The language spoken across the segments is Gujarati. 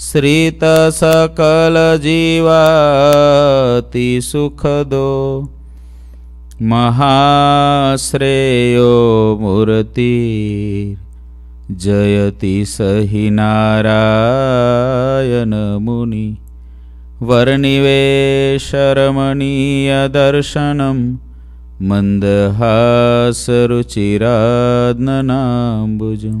श्रितसकलजीवाति सुखदो महाश्रेयो मूर्तिर् जयति स हि नारायणमुनि वर्निवेशरमणीयदर्शनं मन्दहासरुचिराद्ननाम्बुजम्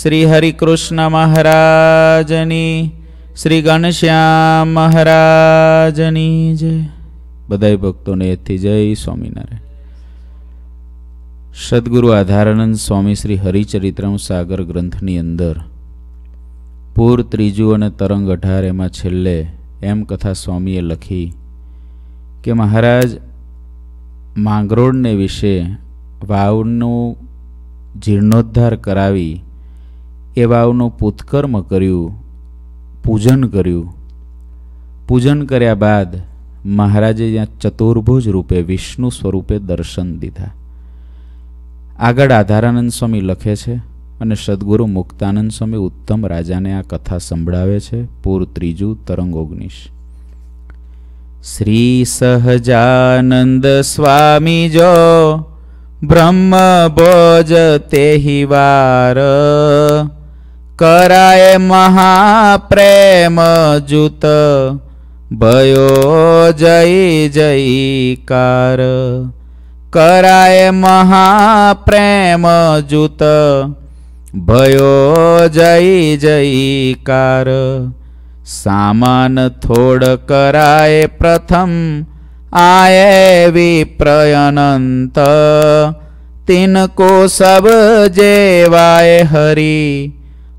શ્રી હરિકૃષ્ણ મહારાજની શ્રી ઘનશ્યામ મહારાજની જય બધાય ભક્તોને એથી જય સ્વામિનારાયણ સદગુરુ આધારાનંદ સ્વામી શ્રી હરિચરિત્રમ સાગર ગ્રંથની અંદર પૂર ત્રીજું અને તરંગ અઢાર એમાં છેલ્લે એમ કથા સ્વામીએ લખી કે મહારાજ માંગરોળને વિશે વાવનું જીર્ણોદ્ધાર કરાવી એવાઓનું પૂતકર્મ કર્યું પૂજન કર્યું પૂજન કર્યા બાદ મહારાજે ત્યાં ચતુર્ભુજ રૂપે વિષ્ણુ સ્વરૂપે દર્શન દીધા આગળ આધારાનંદ સ્વામી લખે છે અને સદગુરુ મુક્તાનંદ સ્વામી ઉત્તમ રાજાને આ કથા સંભળાવે છે પૂર ત્રીજું તરંગોગ્નિશ શ્રી સહજાનંદ સ્વામી જો બ્રહ્મ ભોજ તેહિવાર કરાય મહાપ્રેમ જૂત ભયો જય જયકાર કરાય મહાપ્રેમ જૂત ભયો જય જયકાર સામાન થોડ કરાય પ્રથમ આય વિપ્રયનંત તિનકો સબ જેવાય હરી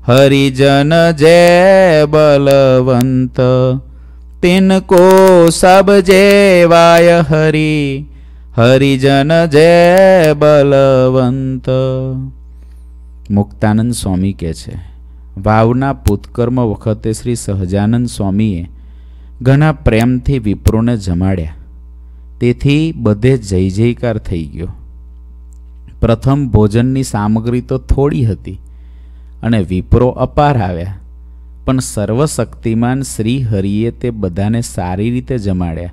હરિજન जय बलवन्त तिनको सब जेवाय हरि હરિજન જય બલવંત મુક્તાનંદ સ્વામી કહે છે વાવના પૂતકર્મ વખતે શ્રી સહજાનંદ સ્વામીએ ઘણા પ્રેમથી વિપ્રોને જમાડ્યા તેથી બધે જય જયકાર થઈ ગયો પ્રથમ ભોજનની સામગ્રી તો થોડી હતી અને વિપ્રો અપાર આવ્યા પણ સર્વશક્તિમાન શ્રી હરિએ તે બધાને સારી રીતે જમાડ્યા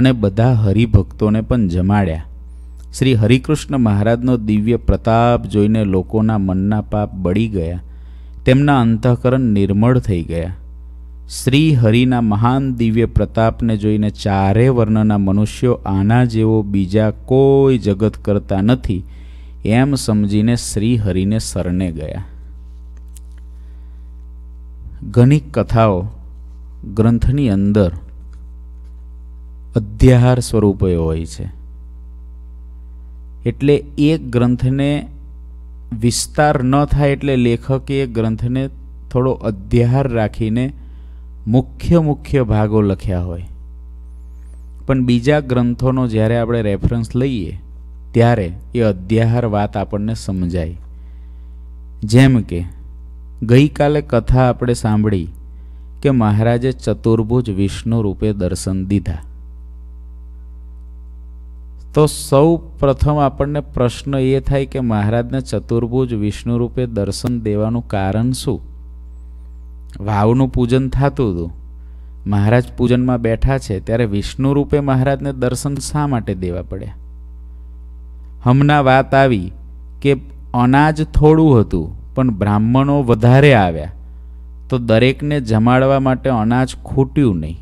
અને બધા હરિભક્તોને પણ જમાડ્યા શ્રી હરિકૃષ્ણ મહારાજનો દિવ્ય પ્રતાપ જોઈને લોકોના મનના પાપ બળી ગયા તેમના અંતઃકરણ નિર્મળ થઈ ગયા શ્રી હરિના મહાન દિવ્ય પ્રતાપને જોઈને ચારે વર્ણના મનુષ્યો આના જેવો બીજા કોઈ જગત કરતા નથી એમ સમજીને શ્રી હરિને શરણે ગયા ઘણી કથાઓ ગ્રંથની અંદર અધ્યાહાર સ્વરૂપે હોય છે એટલે એક ગ્રંથને વિસ્તાર ન થાય એટલે લેખકે એ ગ્રંથને થોડો અધ્યાહાર રાખીને મુખ્ય મુખ્ય ભાગો લખ્યા હોય પણ બીજા ગ્રંથોનો જ્યારે આપણે રેફરન્સ લઈએ ત્યારે એ અધ્યાહાર વાત આપણને સમજાય જેમ કે ગઈકાલે કથા આપણે સાંભળી કે મહારાજે ચતુર્ભુજ વિષ્ણુ રૂપે દર્શન દીધા તો સૌ પ્રથમ આપણને પ્રશ્ન એ થાય કે મહારાજને ચતુર્ભુજ વિષ્ણુ રૂપે દર્શન દેવાનું કારણ શું વાવનું પૂજન થતું હતું મહારાજ પૂજનમાં બેઠા છે ત્યારે વિષ્ણુ રૂપે મહારાજને દર્શન શા માટે દેવા પડ્યા હમણાં વાત આવી કે અનાજ થોડું હતું પણ બ્રાહ્મણો વધારે આવ્યા તો દરેકને જમાડવા માટે અનાજ ખૂટ્યું નહીં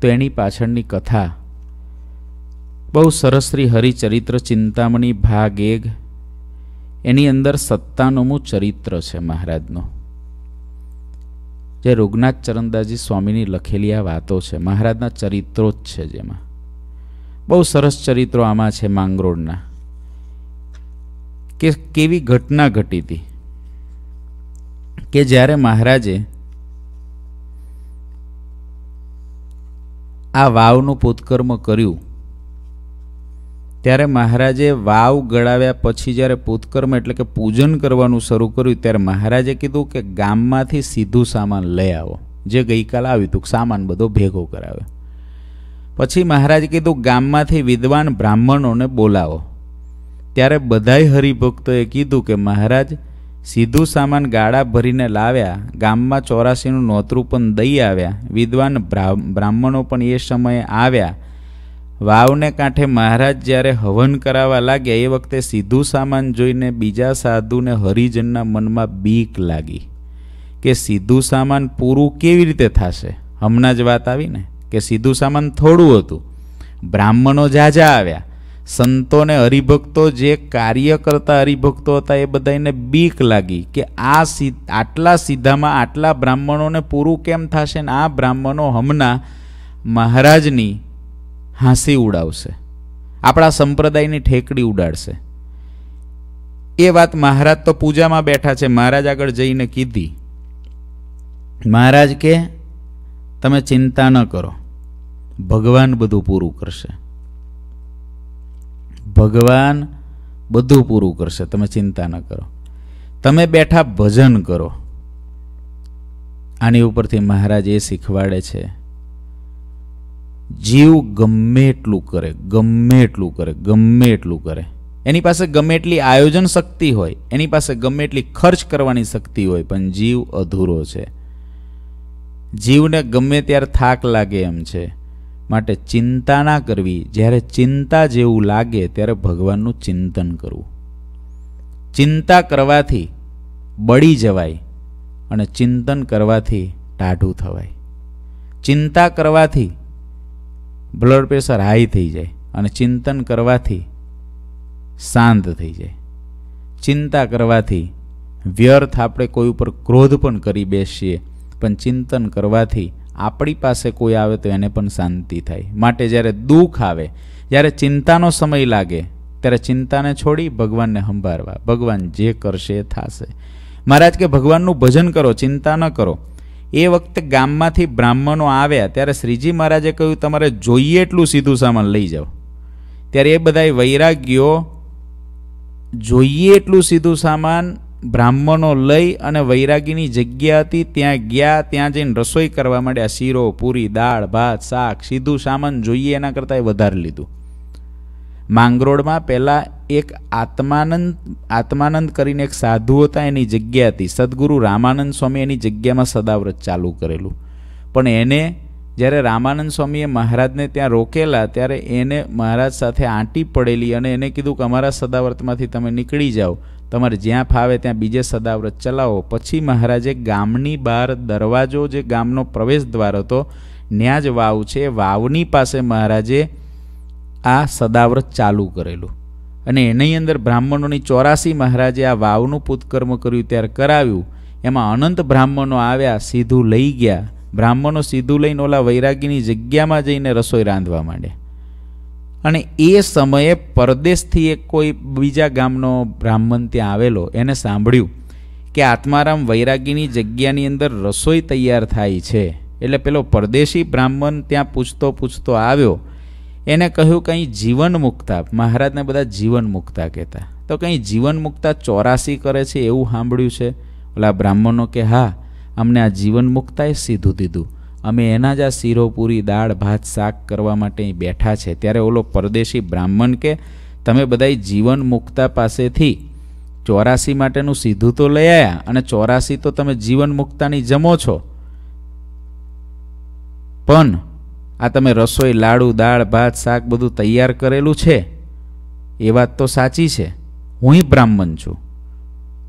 તો એની પાછળની કથા બહુ સરસ શ્રી હરિચરિત્ર ચિંતામણી ભાગ એક એની અંદર સત્તાનોમું ચરિત્ર છે મહારાજનો જે રૂગનાથ ચરણદાસજી સ્વામીની લખેલી આ વાતો છે મહારાજના ચરિત્રો જ છે જેમાં બહુ સરસ ચરિત્રો આમાં છે માંગરોળના કે કેવી ઘટના ઘટી હતી કે જ્યારે મહારાજે આ વાવનું પૂતકર્મ કર્યું ત્યારે મહારાજે વાવ ગળાવ્યા પછી જ્યારે પૂતકર્મ એટલે કે પૂજન કરવાનું શરૂ કર્યું ત્યારે મહારાજે કીધું કે ગામમાંથી સીધું સામાન લઈ આવો જે ગઈકાલે આવ્યું હતું સામાન બધો ભેગો કરાવ્યો પછી મહારાજે કીધું ગામમાંથી વિદ્વાન બ્રાહ્મણોને બોલાવો ત્યારે બધાય હરિભક્તોએ કીધું કે મહારાજ સીધું સામાન ગાળા ભરીને લાવ્યા ગામમાં ચોરાસીનું નોતરું પણ દઈ આવ્યા વિદ્વાન બ્રાહ્મણો પણ એ સમયે આવ્યા વાવને કાંઠે મહારાજ જ્યારે હવન કરાવવા લાગ્યા એ વખતે સીધું સામાન જોઈને બીજા સાધુને હરિજનના મનમાં બીક લાગી કે સીધું સામાન પૂરું કેવી રીતે થશે હમણાં જ વાત આવીને કે સીધું સામાન થોડું હતું બ્રાહ્મણો ઝાઝા આવ્યા સંતોને હરિભક્તો જે કાર્ય કરતા હરિભક્તો હતા એ બધાને બીક લાગી કે આ આટલા સીધામાં આટલા બ્રાહ્મણોને પૂરું કેમ થશે ને આ બ્રાહ્મણો હમણાં મહારાજની હાંસી ઉડાવશે આપણા સંપ્રદાયની ઠેકડી ઉડાડશે એ વાત મહારાજ તો પૂજામાં બેઠા છે મહારાજ આગળ જઈને કીધી મહારાજ કે તમે ચિંતા ન કરો ભગવાન બધું પૂરું કરશે ભગવાન બધું પૂરું કરશે તમે ચિંતા ન કરો તમે બેઠા ભજન કરો આની ઉપરથી મહારાજ એ શીખવાડે છે જીવ ગમે એટલું કરે ગમે એટલું કરે ગમે એટલું કરે એની પાસે ગમે એટલી આયોજન શક્તિ હોય એની પાસે ગમે એટલી ખર્ચ કરવાની શક્તિ હોય પણ જીવ અધૂરો છે જીવને ગમે ત્યારે થાક લાગે એમ છે માટે ચિંતા ના કરવી જ્યારે ચિંતા જેવું લાગે ત્યારે ભગવાનનું ચિંતન કરવું ચિંતા કરવાથી બળી જવાય અને ચિંતન કરવાથી ટાઢું થવાય ચિંતા કરવાથી બ્લડ પ્રેશર હાઈ થઈ જાય અને ચિંતન કરવાથી શાંત થઈ જાય ચિંતા કરવાથી વ્યર્થ આપણે કોઈ ઉપર ક્રોધ પણ કરી બેસીએ પણ ચિંતન કરવાથી આપણી પાસે કોઈ આવે તો એને પણ શાંતિ થાય માટે જ્યારે દુઃખ આવે જ્યારે ચિંતાનો સમય લાગે ત્યારે ચિંતાને છોડી ભગવાનને સંભાળવા ભગવાન જે કરશે એ થશે મહારાજ કે ભગવાનનું ભજન કરો ચિંતા ન કરો એ વખતે ગામમાંથી બ્રાહ્મણો આવ્યા ત્યારે શ્રીજી મહારાજે કહ્યું તમારે જોઈએ એટલું સીધું સામાન લઈ જાઓ ત્યારે એ બધા વૈરાગ્યો જોઈએ એટલું સીધું સામાન બ્રાહ્મણો લઈ અને વૈરાગીની જગ્યા હતી ત્યાં ગયા ત્યાં જઈને રસોઈ કરવા માંડ્યા શીરો પૂરી દાળ ભાત શાક સીધું સામાન જોઈએ એના કરતાં એ વધારે લીધું માંગરોળમાં પહેલાં એક આત્માનંદ આત્માનંદ કરીને એક સાધુ હતા એની જગ્યા હતી સદગુરુ રામાનંદ સ્વામી એની જગ્યામાં સદાવ્રત ચાલુ કરેલું પણ એને જ્યારે રામાનંદ સ્વામીએ મહારાજને ત્યાં રોકેલા ત્યારે એને મહારાજ સાથે આંટી પડેલી અને એને કીધું કે અમારા સદાવ્રતમાંથી તમે નીકળી જાઓ તમારે જ્યાં ફાવે ત્યાં બીજે સદાવ્રત ચલાવો પછી મહારાજે ગામની બહાર દરવાજો જે ગામનો પ્રવેશ દ્વાર હતો ત્યાં જ વાવ છે વાવની પાસે મહારાજે આ સદાવ્રત ચાલુ કરેલું અને એની અંદર બ્રાહ્મણોની ચોરાસી મહારાજે આ વાવનું પૂતકર્મ કર્યું ત્યારે કરાવ્યું એમાં અનંત બ્રાહ્મણો આવ્યા સીધું લઈ ગયા બ્રાહ્મણો સીધું લઈને ઓલા વૈરાગીની જગ્યામાં જઈને રસોઈ રાંધવા માંડ્યા અને એ સમયે પરદેશથી એક કોઈ બીજા ગામનો બ્રાહ્મણ ત્યાં આવેલો એને સાંભળ્યું કે આત્મારામ વૈરાગીની જગ્યાની અંદર રસોઈ તૈયાર થાય છે એટલે પેલો પરદેશી બ્રાહ્મણ ત્યાં પૂછતો પૂછતો આવ્યો એને કહ્યું કંઈ જીવન મુક્તા મહારાજને બધા જીવન મુક્તા કહેતા તો કંઈ જીવન મુક્તા ચોરાસી કરે છે એવું સાંભળ્યું છે ઓલા બ્રાહ્મણો કે હા અમને આ જીવન મુક્તાએ સીધું દીધું અમે એના જ આ શીરોપૂરી દાળ ભાત શાક કરવા માટે બેઠા છે ત્યારે ઓલો પરદેશી બ્રાહ્મણ કે તમે બધા જીવન મુક્તા પાસેથી ચોરાસી માટેનું સીધું તો લઈ આવ્યા અને ચોરાસી તો તમે જીવન મુક્તાની જમો છો પણ આ તમે રસોઈ લાડુ દાળ ભાત શાક બધું તૈયાર કરેલું છે એ વાત તો સાચી છે હું બ્રાહ્મણ છું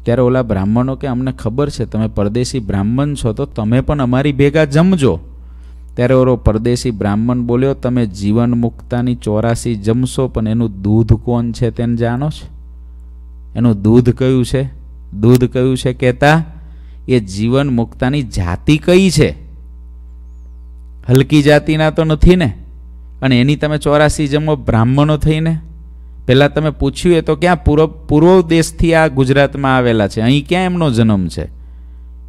ત્યારે ઓલા બ્રાહ્મણો કે અમને ખબર છે તમે પરદેશી બ્રાહ્મણ છો તો તમે પણ અમારી ભેગા જમજો ત્યારે ઓરો પરદેશી બ્રાહ્મણ બોલ્યો તમે જીવન મુક્તાની ચોરાસી જમશો પણ એનું દૂધ કોણ છે તેને જાણો છે એનું દૂધ કયું છે દૂધ કયું છે કહેતા એ જીવન મુક્તાની જાતિ કઈ છે હલકી જાતિના તો નથી ને અને એની તમે ચોરાસી જમો બ્રાહ્મણો થઈને પહેલાં તમે પૂછ્યું એ તો ક્યાં પૂર્વ પૂર્વ દેશથી આ ગુજરાતમાં આવેલા છે અહીં ક્યાં એમનો જન્મ છે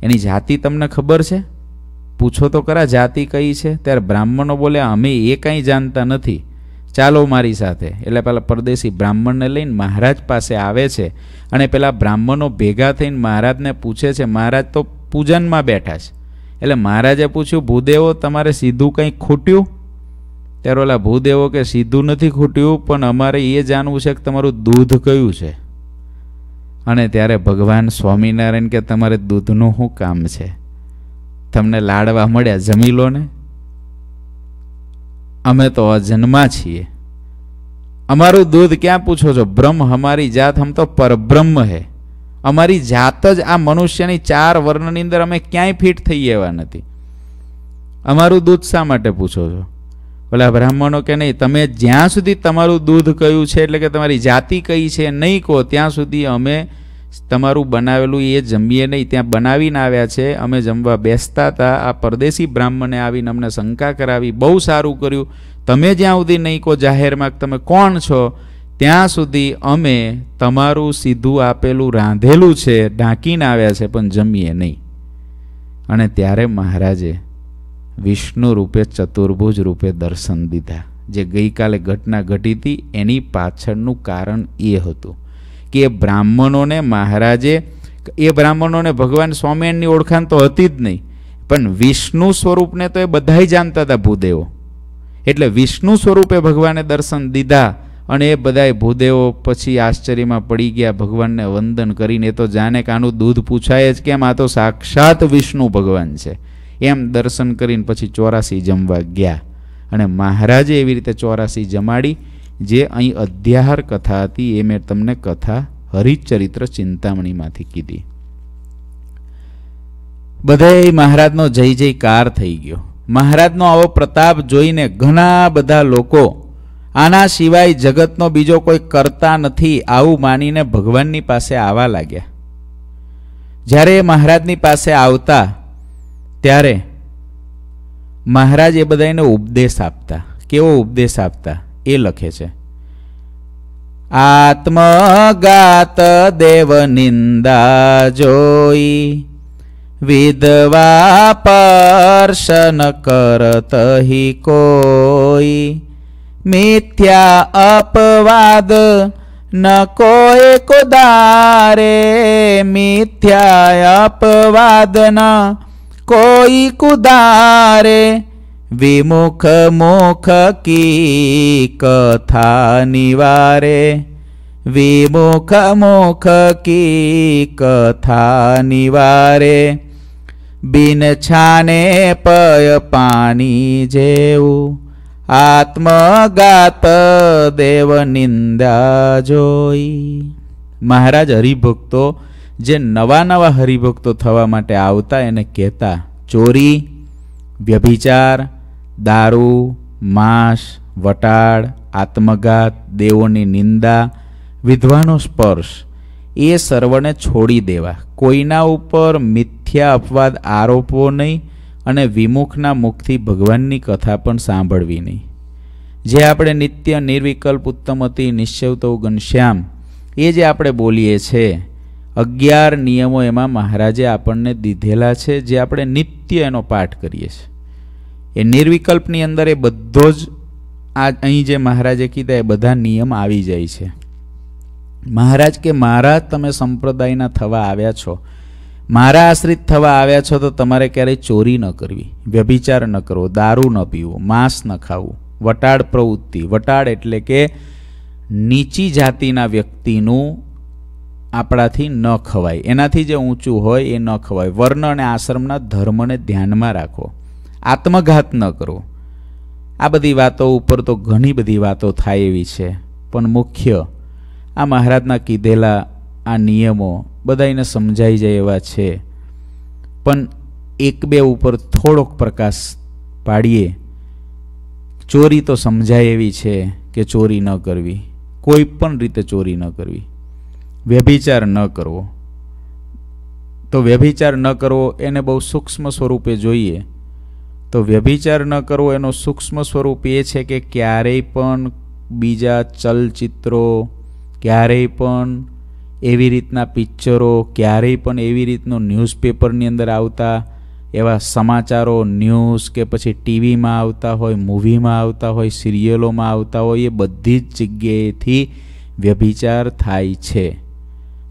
એની જાતિ તમને ખબર છે પૂછો તો ખરા જાતિ કઈ છે ત્યારે બ્રાહ્મણો બોલે અમે એ કાંઈ જાણતા નથી ચાલો મારી સાથે એટલે પેલા પરદેશી બ્રાહ્મણને લઈને મહારાજ પાસે આવે છે અને પેલા બ્રાહ્મણો ભેગા થઈને મહારાજને પૂછે છે મહારાજ તો પૂજનમાં બેઠા છે એટલે મહારાજે પૂછ્યું ભૂદેવો તમારે સીધું કંઈ ખૂટ્યું ત્યારે ઓલા ભૂદેવો કે સીધું નથી ખૂટ્યું પણ અમારે એ જાણવું છે કે તમારું દૂધ કયું છે અને ત્યારે ભગવાન સ્વામિનારાયણ કે તમારે દૂધનું શું કામ છે તમને લાડવા મળ્યા જમી લો ને અમે તો અજન્મા છીએ અમારું દૂધ ક્યાં પૂછો છો બ્રહ્મ અમારી જાત હમ તો પરબ્રહ્મ હે અમારી જાત જ આ મનુષ્યની ચાર વર્ણની અંદર અમે ક્યાંય ફિટ થઈ એવા નથી અમારું દૂધ શા માટે પૂછો છો ઓલા બ્રાહ્મણો કે નહીં તમે જ્યાં સુધી તમારું દૂધ કયું છે એટલે કે તમારી જાતિ કઈ છે નહીં કહો ત્યાં સુધી અમે તમારું બનાવેલું એ જમીએ નહીં ત્યાં બનાવીને આવ્યા છે અમે જમવા બેસતા હતા આ પરદેશી બ્રાહ્મણે આવીને અમને શંકા કરાવી બહુ સારું કર્યું તમે જ્યાં સુધી નહીં કહો જાહેરમાં તમે કોણ છો ત્યાં સુધી અમે તમારું સીધું આપેલું રાંધેલું છે ઢાંકીને આવ્યા છે પણ જમીએ નહીં અને ત્યારે મહારાજે વિષ્ણુ રૂપે ચતુર્ભુજ રૂપે દર્શન દીધા જે ગઈકાલે ઘટના ઘટી હતી એની પાછળનું કારણ એ હતું કે એ બ્રાહ્મણોને મહારાજે એ બ્રાહ્મણોને ભગવાન સ્વામિનારાયણની ઓળખાણ તો હતી જ નહીં પણ વિષ્ણુ સ્વરૂપને તો એ બધા જાણતા હતા ભૂદેવો એટલે વિષ્ણુ સ્વરૂપે ભગવાને દર્શન દીધા અને એ બધાએ ભૂદેવો પછી આશ્ચર્યમાં પડી ગયા ભગવાનને વંદન કરીને તો જાણે કાનું દૂધ પૂછાય જ કેમ આ તો સાક્ષાત વિષ્ણુ ભગવાન છે એમ દર્શન કરીને પછી ચોરાસી જમવા ગયા અને મહારાજે એવી રીતે ચોરાસી જમાડી જે અહીં અધ્યાહાર કથા હતી એ મેં તમને કથા હરિચરિત્ર ચિંતામણીમાંથી કીધી બધાએ મહારાજનો જય જયકાર થઈ ગયો મહારાજનો આવો પ્રતાપ જોઈને ઘણા બધા લોકો આના સિવાય જગતનો બીજો કોઈ કરતા નથી આવું માનીને ભગવાનની પાસે આવવા લાગ્યા જ્યારે એ મહારાજની પાસે આવતા ત્યારે મહારાજ એ બધાને ઉપદેશ આપતા કેવો ઉપદેશ આપતા એ લખે છે આત્મગાત દેવ નિંદા જોઈ વિધવા પર્શન કરત કોઈ મિથ્યા અપવાદ ન કોઈ કુદારે મિથ્યા અપવાદના કોઈ કુદારે વિમુખ મુખ કી કથા નિવારે વિમુખ મુખ કી કથા નિવારે બિન છાને પય પાણી જેવું આત્મગાત દેવ નિંદા જોઈ મહારાજ હરિભક્તો જે નવા નવા હરિભક્તો થવા માટે આવતા એને કહેતા ચોરી વ્યભિચાર દારૂ માંસ વટાળ આત્મઘાત દેવોની નિંદા વિધવાનો સ્પર્શ એ સર્વને છોડી દેવા કોઈના ઉપર મિથ્યા અપવાદ આરોપવો નહીં અને વિમુખના મુખથી ભગવાનની કથા પણ સાંભળવી નહીં જે આપણે નિત્ય નિર્વિકલ્પ ઉત્તમતી નિશ્ચવ તો ઘનશ્યામ એ જે આપણે બોલીએ છીએ અગિયાર નિયમો એમાં મહારાજે આપણને દીધેલા છે જે આપણે નિત્ય એનો પાઠ કરીએ છીએ એ નિર્વિકલ્પની અંદર એ બધો જ આ અહીં જે મહારાજે કીધા એ બધા નિયમ આવી જાય છે મહારાજ કે મારા તમે સંપ્રદાયના થવા આવ્યા છો મારા આશ્રિત થવા આવ્યા છો તો તમારે ક્યારેય ચોરી ન કરવી વ્યભિચાર ન કરવો દારૂ ન પીવો માંસ ન ખાવું વટાડ પ્રવૃત્તિ વટાડ એટલે કે નીચી જાતિના વ્યક્તિનું આપણાથી ન ખવાય એનાથી જે ઊંચું હોય એ ન ખવાય વર્ણ અને આશ્રમના ધર્મને ધ્યાનમાં રાખો આત્મઘાત ન કરો આ બધી વાતો ઉપર તો ઘણી બધી વાતો થાય એવી છે પણ મુખ્ય આ મહારાજના કીધેલા આ નિયમો બધાને સમજાઈ જાય એવા છે પણ એક બે ઉપર થોડોક પ્રકાશ પાડીએ ચોરી તો સમજાય એવી છે કે ચોરી ન કરવી કોઈ પણ રીતે ચોરી ન કરવી વ્યભિચાર ન કરવો તો વ્યભિચાર ન કરવો એને બહુ સૂક્ષ્મ સ્વરૂપે જોઈએ તો વ્યભિચાર ન કરવો એનો સૂક્ષ્મ સ્વરૂપ એ છે કે ક્યારેય પણ બીજા ચલચિત્રો ક્યારેય પણ એવી રીતના પિક્ચરો ક્યારેય પણ એવી રીતનું ન્યૂઝપેપરની અંદર આવતા એવા સમાચારો ન્યૂઝ કે પછી ટીવીમાં આવતા હોય મૂવીમાં આવતા હોય સિરિયલોમાં આવતા હોય એ બધી જ જગ્યાએથી વ્યભિચાર થાય છે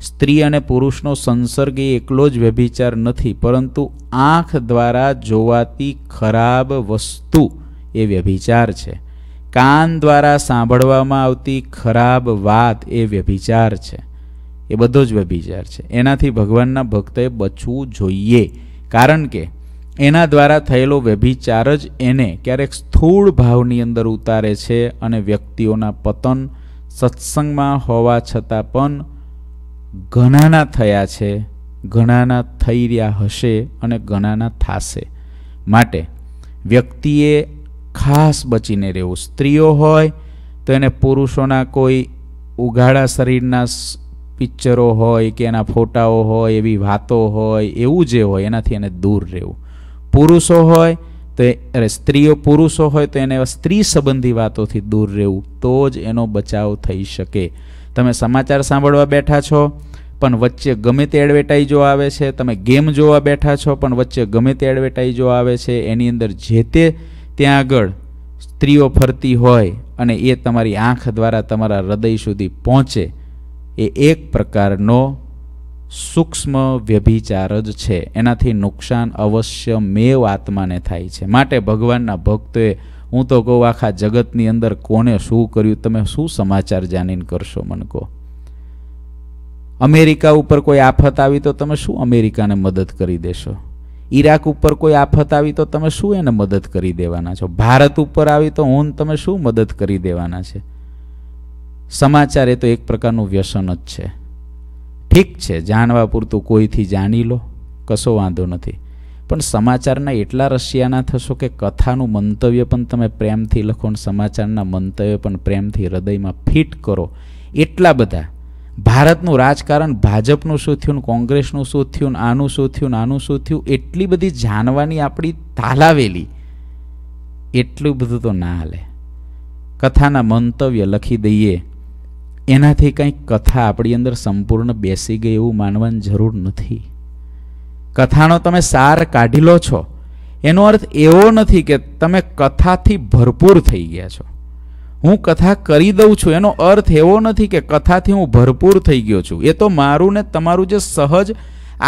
સ્ત્રી અને પુરુષનો સંસર્ગ એ એકલો જ વ્યભિચાર નથી પરંતુ આંખ દ્વારા જોવાતી ખરાબ વસ્તુ એ વ્યભિચાર છે કાન દ્વારા સાંભળવામાં આવતી ખરાબ વાત એ વ્યભિચાર છે એ બધો જ વ્યભિચાર છે એનાથી ભગવાનના ભક્તે બચવું જોઈએ કારણ કે એના દ્વારા થયેલો વ્યભિચાર જ એને ક્યારેક સ્થૂળ ભાવની અંદર ઉતારે છે અને વ્યક્તિઓના પતન સત્સંગમાં હોવા છતાં પણ ઘણાના થયા છે ઘણાના થઈ રહ્યા હશે અને ઘણાના થાશે માટે વ્યક્તિએ ખાસ બચીને રહેવું સ્ત્રીઓ હોય તો એને પુરુષોના કોઈ ઉઘાડા શરીરના પિક્ચરો હોય કે એના ફોટાઓ હોય એવી વાતો હોય એવું જે હોય એનાથી એને દૂર રહેવું પુરુષો હોય તો અરે સ્ત્રીઓ પુરુષો હોય તો એને સ્ત્રી સંબંધી વાતોથી દૂર રહેવું તો જ એનો બચાવ થઈ શકે તમે સમાચાર સાંભળવા બેઠા છો પણ વચ્ચે ગમે તે એડવર્ટાઈઝો આવે છે તમે ગેમ જોવા બેઠા છો પણ વચ્ચે ગમે તે એડવર્ટાઈઝો આવે છે એની અંદર જે તે ત્યાં આગળ સ્ત્રીઓ ફરતી હોય અને એ તમારી આંખ દ્વારા તમારા હૃદય સુધી પહોંચે એ એક પ્રકારનો સૂક્ષ્મ વ્યભિચાર જ છે એનાથી નુકસાન અવશ્ય મેવ આત્માને થાય છે માટે ભગવાનના ભક્તોએ હું તો કહું આખા જગતની અંદર કોને શું કર્યું તમે શું સમાચાર જાણીને કરશો મને કહો અમેરિકા ઉપર કોઈ આફત આવી તો તમે શું અમેરિકાને મદદ કરી દેશો ઈરાક ઉપર કોઈ આફત આવી તો તમે શું એને મદદ કરી દેવાના છો ભારત ઉપર આવી તો હું તમે શું મદદ કરી દેવાના છે સમાચાર એ તો એક પ્રકારનું વ્યસન જ છે ઠીક છે જાણવા પૂરતું કોઈથી જાણી લો કશો વાંધો નથી પણ સમાચારના એટલા રશિયાના થશો કે કથાનું મંતવ્ય પણ તમે પ્રેમથી લખો અને સમાચારના મંતવ્ય પણ પ્રેમથી હૃદયમાં ફિટ કરો એટલા બધા ભારતનું રાજકારણ ભાજપનું શું થયું ને કોંગ્રેસનું શું થયું આનું શું થયું આનું શું થયું એટલી બધી જાણવાની આપણી તાલાવેલી એટલું બધું તો ના હાલે કથાના મંતવ્ય લખી દઈએ એનાથી કંઈક કથા આપણી અંદર સંપૂર્ણ બેસી ગઈ એવું માનવાની જરૂર નથી કથાનો તમે સાર કાઢી લો છો એનો અર્થ એવો નથી કે તમે કથાથી ભરપૂર થઈ ગયા છો હું કથા કરી દઉં છું એનો અર્થ એવો નથી કે કથાથી હું ભરપૂર થઈ ગયો છું એ તો મારું ને તમારું જે સહજ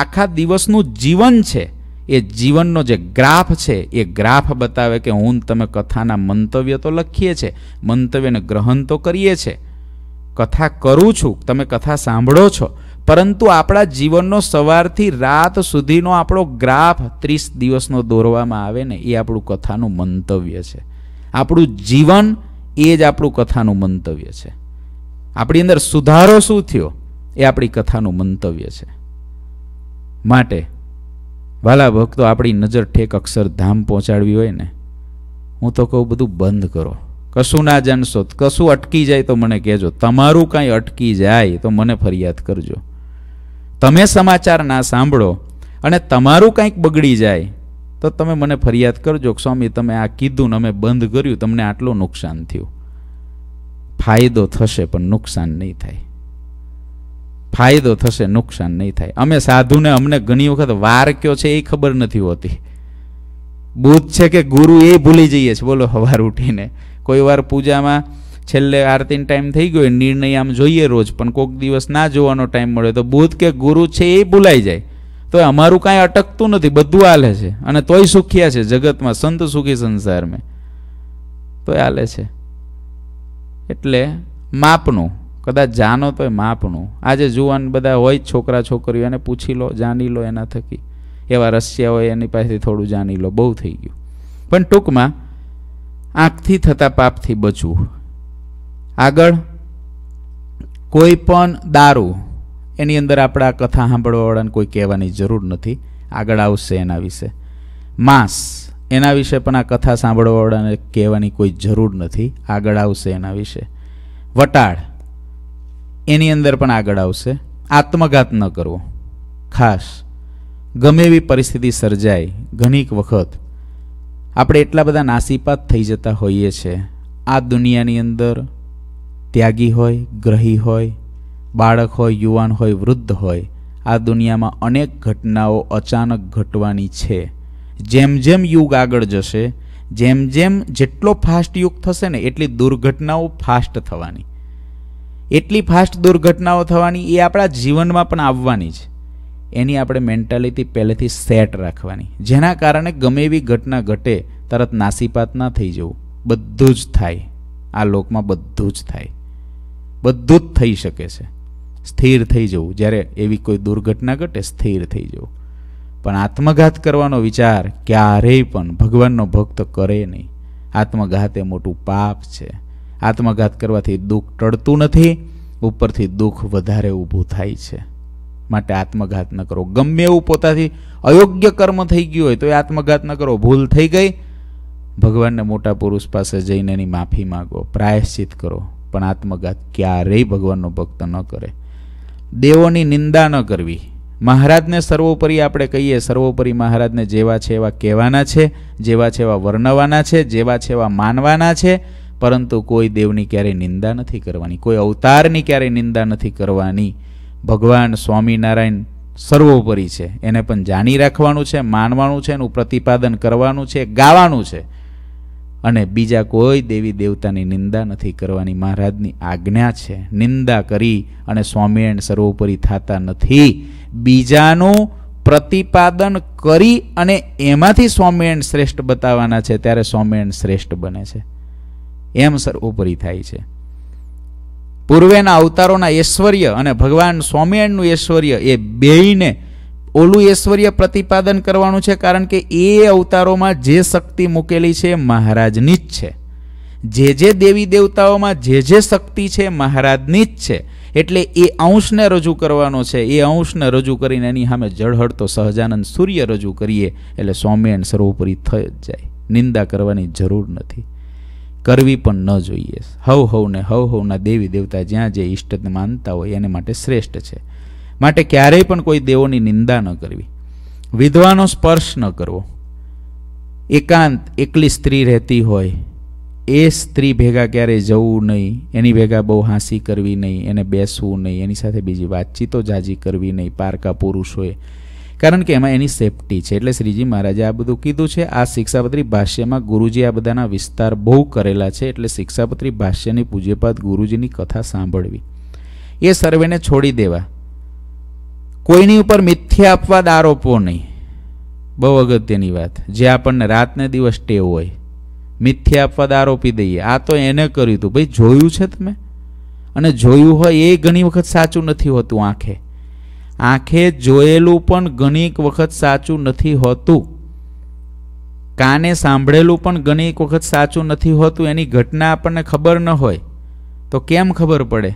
આખા દિવસનું જીવન છે એ જીવનનો જે ગ્રાફ છે એ ગ્રાફ બતાવે કે હું તમે કથાના મંતવ્ય તો લખીએ છે મંતવ્યને ગ્રહણ તો કરીએ છીએ કથા કરું છું તમે કથા સાંભળો છો પરંતુ આપણા જીવનનો સવારથી રાત સુધીનો આપણો ગ્રાફ ત્રીસ દિવસનો દોરવામાં આવે ને એ આપણું કથાનું મંતવ્ય છે આપણું જીવન એ જ આપણું કથાનું મંતવ્ય છે આપણી અંદર સુધારો શું થયો એ આપણી કથાનું મંતવ્ય છે માટે વાલા ભક્તો આપણી નજર ઠેક અક્ષરધામ પહોંચાડવી હોય ને હું તો કહું બધું બંધ કરો કશું ના જાણશો કશું અટકી જાય તો મને કહેજો તમારું કાંઈ અટકી જાય તો મને ફરિયાદ કરજો તમે સમાચાર ના સાંભળો અને તમારું કંઈક બગડી જાય તો તમે મને ફરિયાદ કરજો સ્વામી તમે આ કીધું ને અમે બંધ કર્યું તમને આટલું નુકસાન થયું ફાયદો થશે પણ નુકસાન નહીં થાય ફાયદો થશે નુકસાન નહીં થાય અમે સાધુને અમને ઘણી વખત વાર કયો છે એ ખબર નથી હોતી બુદ્ધ છે કે ગુરુ એ ભૂલી જઈએ છીએ બોલો સવાર ઉઠીને કોઈ વાર પૂજામાં છેલ્લે આરતીન ટાઈમ થઈ ગયો નિર્ણય આમ જોઈએ રોજ પણ કોઈક દિવસ ના જોવાનો ટાઈમ મળ્યો તો બુધ કે ગુરુ છે એ ભૂલાઈ જાય તો અમારું કાંઈ અટકતું નથી બધું હાલે છે અને તોય સુખ્યા છે જગતમાં સંત સુખી સંસાર મેં તોય હાલે છે એટલે માપનું કદાચ જાણો તો એ માપનું આજે જુવાન બધા હોય છોકરા છોકરીઓ એને પૂછી લો જાણી લો એના થકી એવા રશિયા હોય એની પાસેથી થોડું જાણી લો બહુ થઈ ગયું પણ ટૂંકમાં આંખથી થતા પાપથી બચવું આગળ કોઈ પણ દારૂ એની અંદર આપણા કથા સાંભળવાવાળાને કોઈ કહેવાની જરૂર નથી આગળ આવશે એના વિશે માંસ એના વિશે પણ આ કથા સાંભળવાવાળાને કહેવાની કોઈ જરૂર નથી આગળ આવશે એના વિશે વટાળ એની અંદર પણ આગળ આવશે આત્મઘાત ન કરવો ખાસ ગમે એવી પરિસ્થિતિ સર્જાય ઘણીક વખત આપણે એટલા બધા નાસીપાત થઈ જતા હોઈએ છીએ આ દુનિયાની અંદર ત્યાગી હોય ગ્રહી હોય બાળક હોય યુવાન હોય વૃદ્ધ હોય આ દુનિયામાં અનેક ઘટનાઓ અચાનક ઘટવાની છે જેમ જેમ યુગ આગળ જશે જેમ જેમ જેટલો ફાસ્ટ યુગ થશે ને એટલી દુર્ઘટનાઓ ફાસ્ટ થવાની એટલી ફાસ્ટ દુર્ઘટનાઓ થવાની એ આપણા જીવનમાં પણ આવવાની છે એની આપણે મેન્ટાલિટી પહેલેથી સેટ રાખવાની જેના કારણે ગમે એવી ઘટના ઘટે તરત નાસીપાત ના થઈ જવું બધું જ થાય આ લોકમાં બધું જ થાય બધું જ થઈ શકે છે સ્થિર થઈ જવું જ્યારે એવી કોઈ દુર્ઘટના ઘટે સ્થિર થઈ જવું પણ આત્મઘાત કરવાનો વિચાર ક્યારેય પણ ભગવાનનો ભક્ત કરે નહીં આત્મઘાત એ મોટું પાપ છે આત્મઘાત કરવાથી દુઃખ ટળતું નથી ઉપરથી દુઃખ વધારે ઊભું થાય છે માટે આત્મઘાત ન કરો ગમે એવું પોતાથી અયોગ્ય કર્મ થઈ ગયું હોય તો એ આત્મઘાત ન કરો ભૂલ થઈ ગઈ ભગવાનને મોટા પુરુષ પાસે જઈને એની માફી માગો પ્રાયશ્ચિત કરો પણ આત્મઘાત ક્યારેય ભગવાનનો ભક્ત ન કરે દેવોની નિંદા ન કરવી મહારાજને સર્વોપરી આપણે કહીએ સર્વોપરી મહારાજને જેવા છે એવા કહેવાના છે જેવા છે એવા વર્ણવાના છે જેવા છે એવા માનવાના છે પરંતુ કોઈ દેવની ક્યારેય નિંદા નથી કરવાની કોઈ અવતારની ક્યારેય નિંદા નથી કરવાની ભગવાન સ્વામિનારાયણ સર્વોપરી છે એને પણ જાણી રાખવાનું છે માનવાનું છે એનું પ્રતિપાદન કરવાનું છે ગાવાનું છે અને બીજા કોઈ દેવી દેવતાની નિંદા નથી કરવાની મહારાજની આજ્ઞા છે નિંદા કરી અને સ્વામિનારાયણ સર્વોપરી થતા નથી બીજાનું પ્રતિપાદન કરી અને એમાંથી સ્વામિયણ શ્રેષ્ઠ બતાવવાના છે ત્યારે સ્વામિનારાયણ શ્રેષ્ઠ બને છે એમ સર્વોપરી થાય છે પૂર્વેના અવતારોના ઐશ્વર્ય અને ભગવાન સ્વામિનારાયણનું ઐશ્વર્ય એ બેયને ઓલું ઐશ્વર્ય પ્રતિપાદન કરવાનું છે કારણ કે એ અવતારોમાં જે શક્તિ મૂકેલી છે મહારાજની જ છે જે જે દેવી દેવતાઓમાં જે જે શક્તિ છે મહારાજની જ છે એટલે એ અંશને રજૂ કરવાનો છે એ અંશને રજૂ કરીને એની સામે જળહળતો સહજાનંદ સૂર્ય રજૂ કરીએ એટલે સ્વામિયણ સર્વોપરી થઈ જ જાય નિંદા કરવાની જરૂર નથી કરવી પણ ન જોઈએ હવ હવને હવ હવના દેવી દેવતા જ્યાં જે ઈષ્ટ માનતા હોય એને માટે શ્રેષ્ઠ છે માટે ક્યારેય પણ કોઈ દેવોની નિંદા ન કરવી વિધવાનો સ્પર્શ ન કરવો એકાંત એકલી સ્ત્રી રહેતી હોય એ સ્ત્રી ભેગા ક્યારેય જવું નહીં એની ભેગા બહુ હાંસી કરવી નહીં એને બેસવું નહીં એની સાથે બીજી વાતચીતો જાજી કરવી નહીં પારકા પુરુષોએ કારણ કે એમાં એની સેફટી છે એટલે શ્રીજી મહારાજે આ બધું કીધું છે આ શિક્ષાપત્રી ભાષ્યમાં ગુરુજી આ બધાના વિસ્તાર બહુ કરેલા છે એટલે શિક્ષાપત્રી ભાષ્યની પૂજ્યપાદ ગુરુજીની કથા સાંભળવી એ સર્વેને છોડી દેવા કોઈની ઉપર મિથ્યા આપવાદ આરોપો નહીં બહુ અગત્યની વાત જે આપણને રાતને દિવસ ટેવ હોય મિથ્યા આપવાદ આરોપી દઈએ આ તો એને કર્યું હતું ભાઈ જોયું છે તમે અને જોયું હોય એ ઘણી વખત સાચું નથી હોતું આંખે આંખે જોયેલું પણ ઘણી વખત સાચું નથી હોતું કાને સાંભળેલું પણ ઘણી વખત સાચું નથી હોતું એની ઘટના આપણને ખબર ન હોય તો કેમ ખબર પડે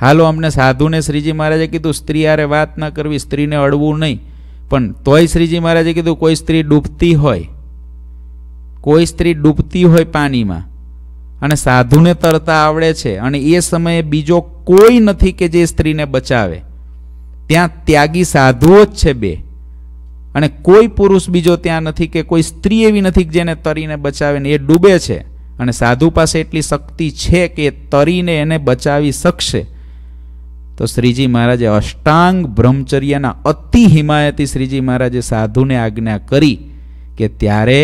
હાલો અમને સાધુને શ્રીજી મહારાજે કીધું સ્ત્રી આરે વાત ન કરવી સ્ત્રીને અડવું નહીં પણ તોય શ્રીજી મહારાજે કીધું કોઈ સ્ત્રી ડૂબતી હોય કોઈ સ્ત્રી ડૂબતી હોય પાણીમાં અને સાધુને તરતા આવડે છે અને એ સમયે બીજો કોઈ નથી કે જે સ્ત્રીને બચાવે ત્યાં ત્યાગી સાધુઓ જ છે બે અને કોઈ પુરુષ બીજો ત્યાં નથી કે કોઈ સ્ત્રી એવી નથી જેને તરીને બચાવે ને એ ડૂબે છે અને સાધુ પાસે એટલી શક્તિ છે કે તરીને એને બચાવી શકશે તો શ્રીજી મહારાજે અષ્ટાંગ બ્રહ્મચર્યના અતિ હિમાયતી શ્રીજી મહારાજે સાધુને આજ્ઞા કરી કે ત્યારે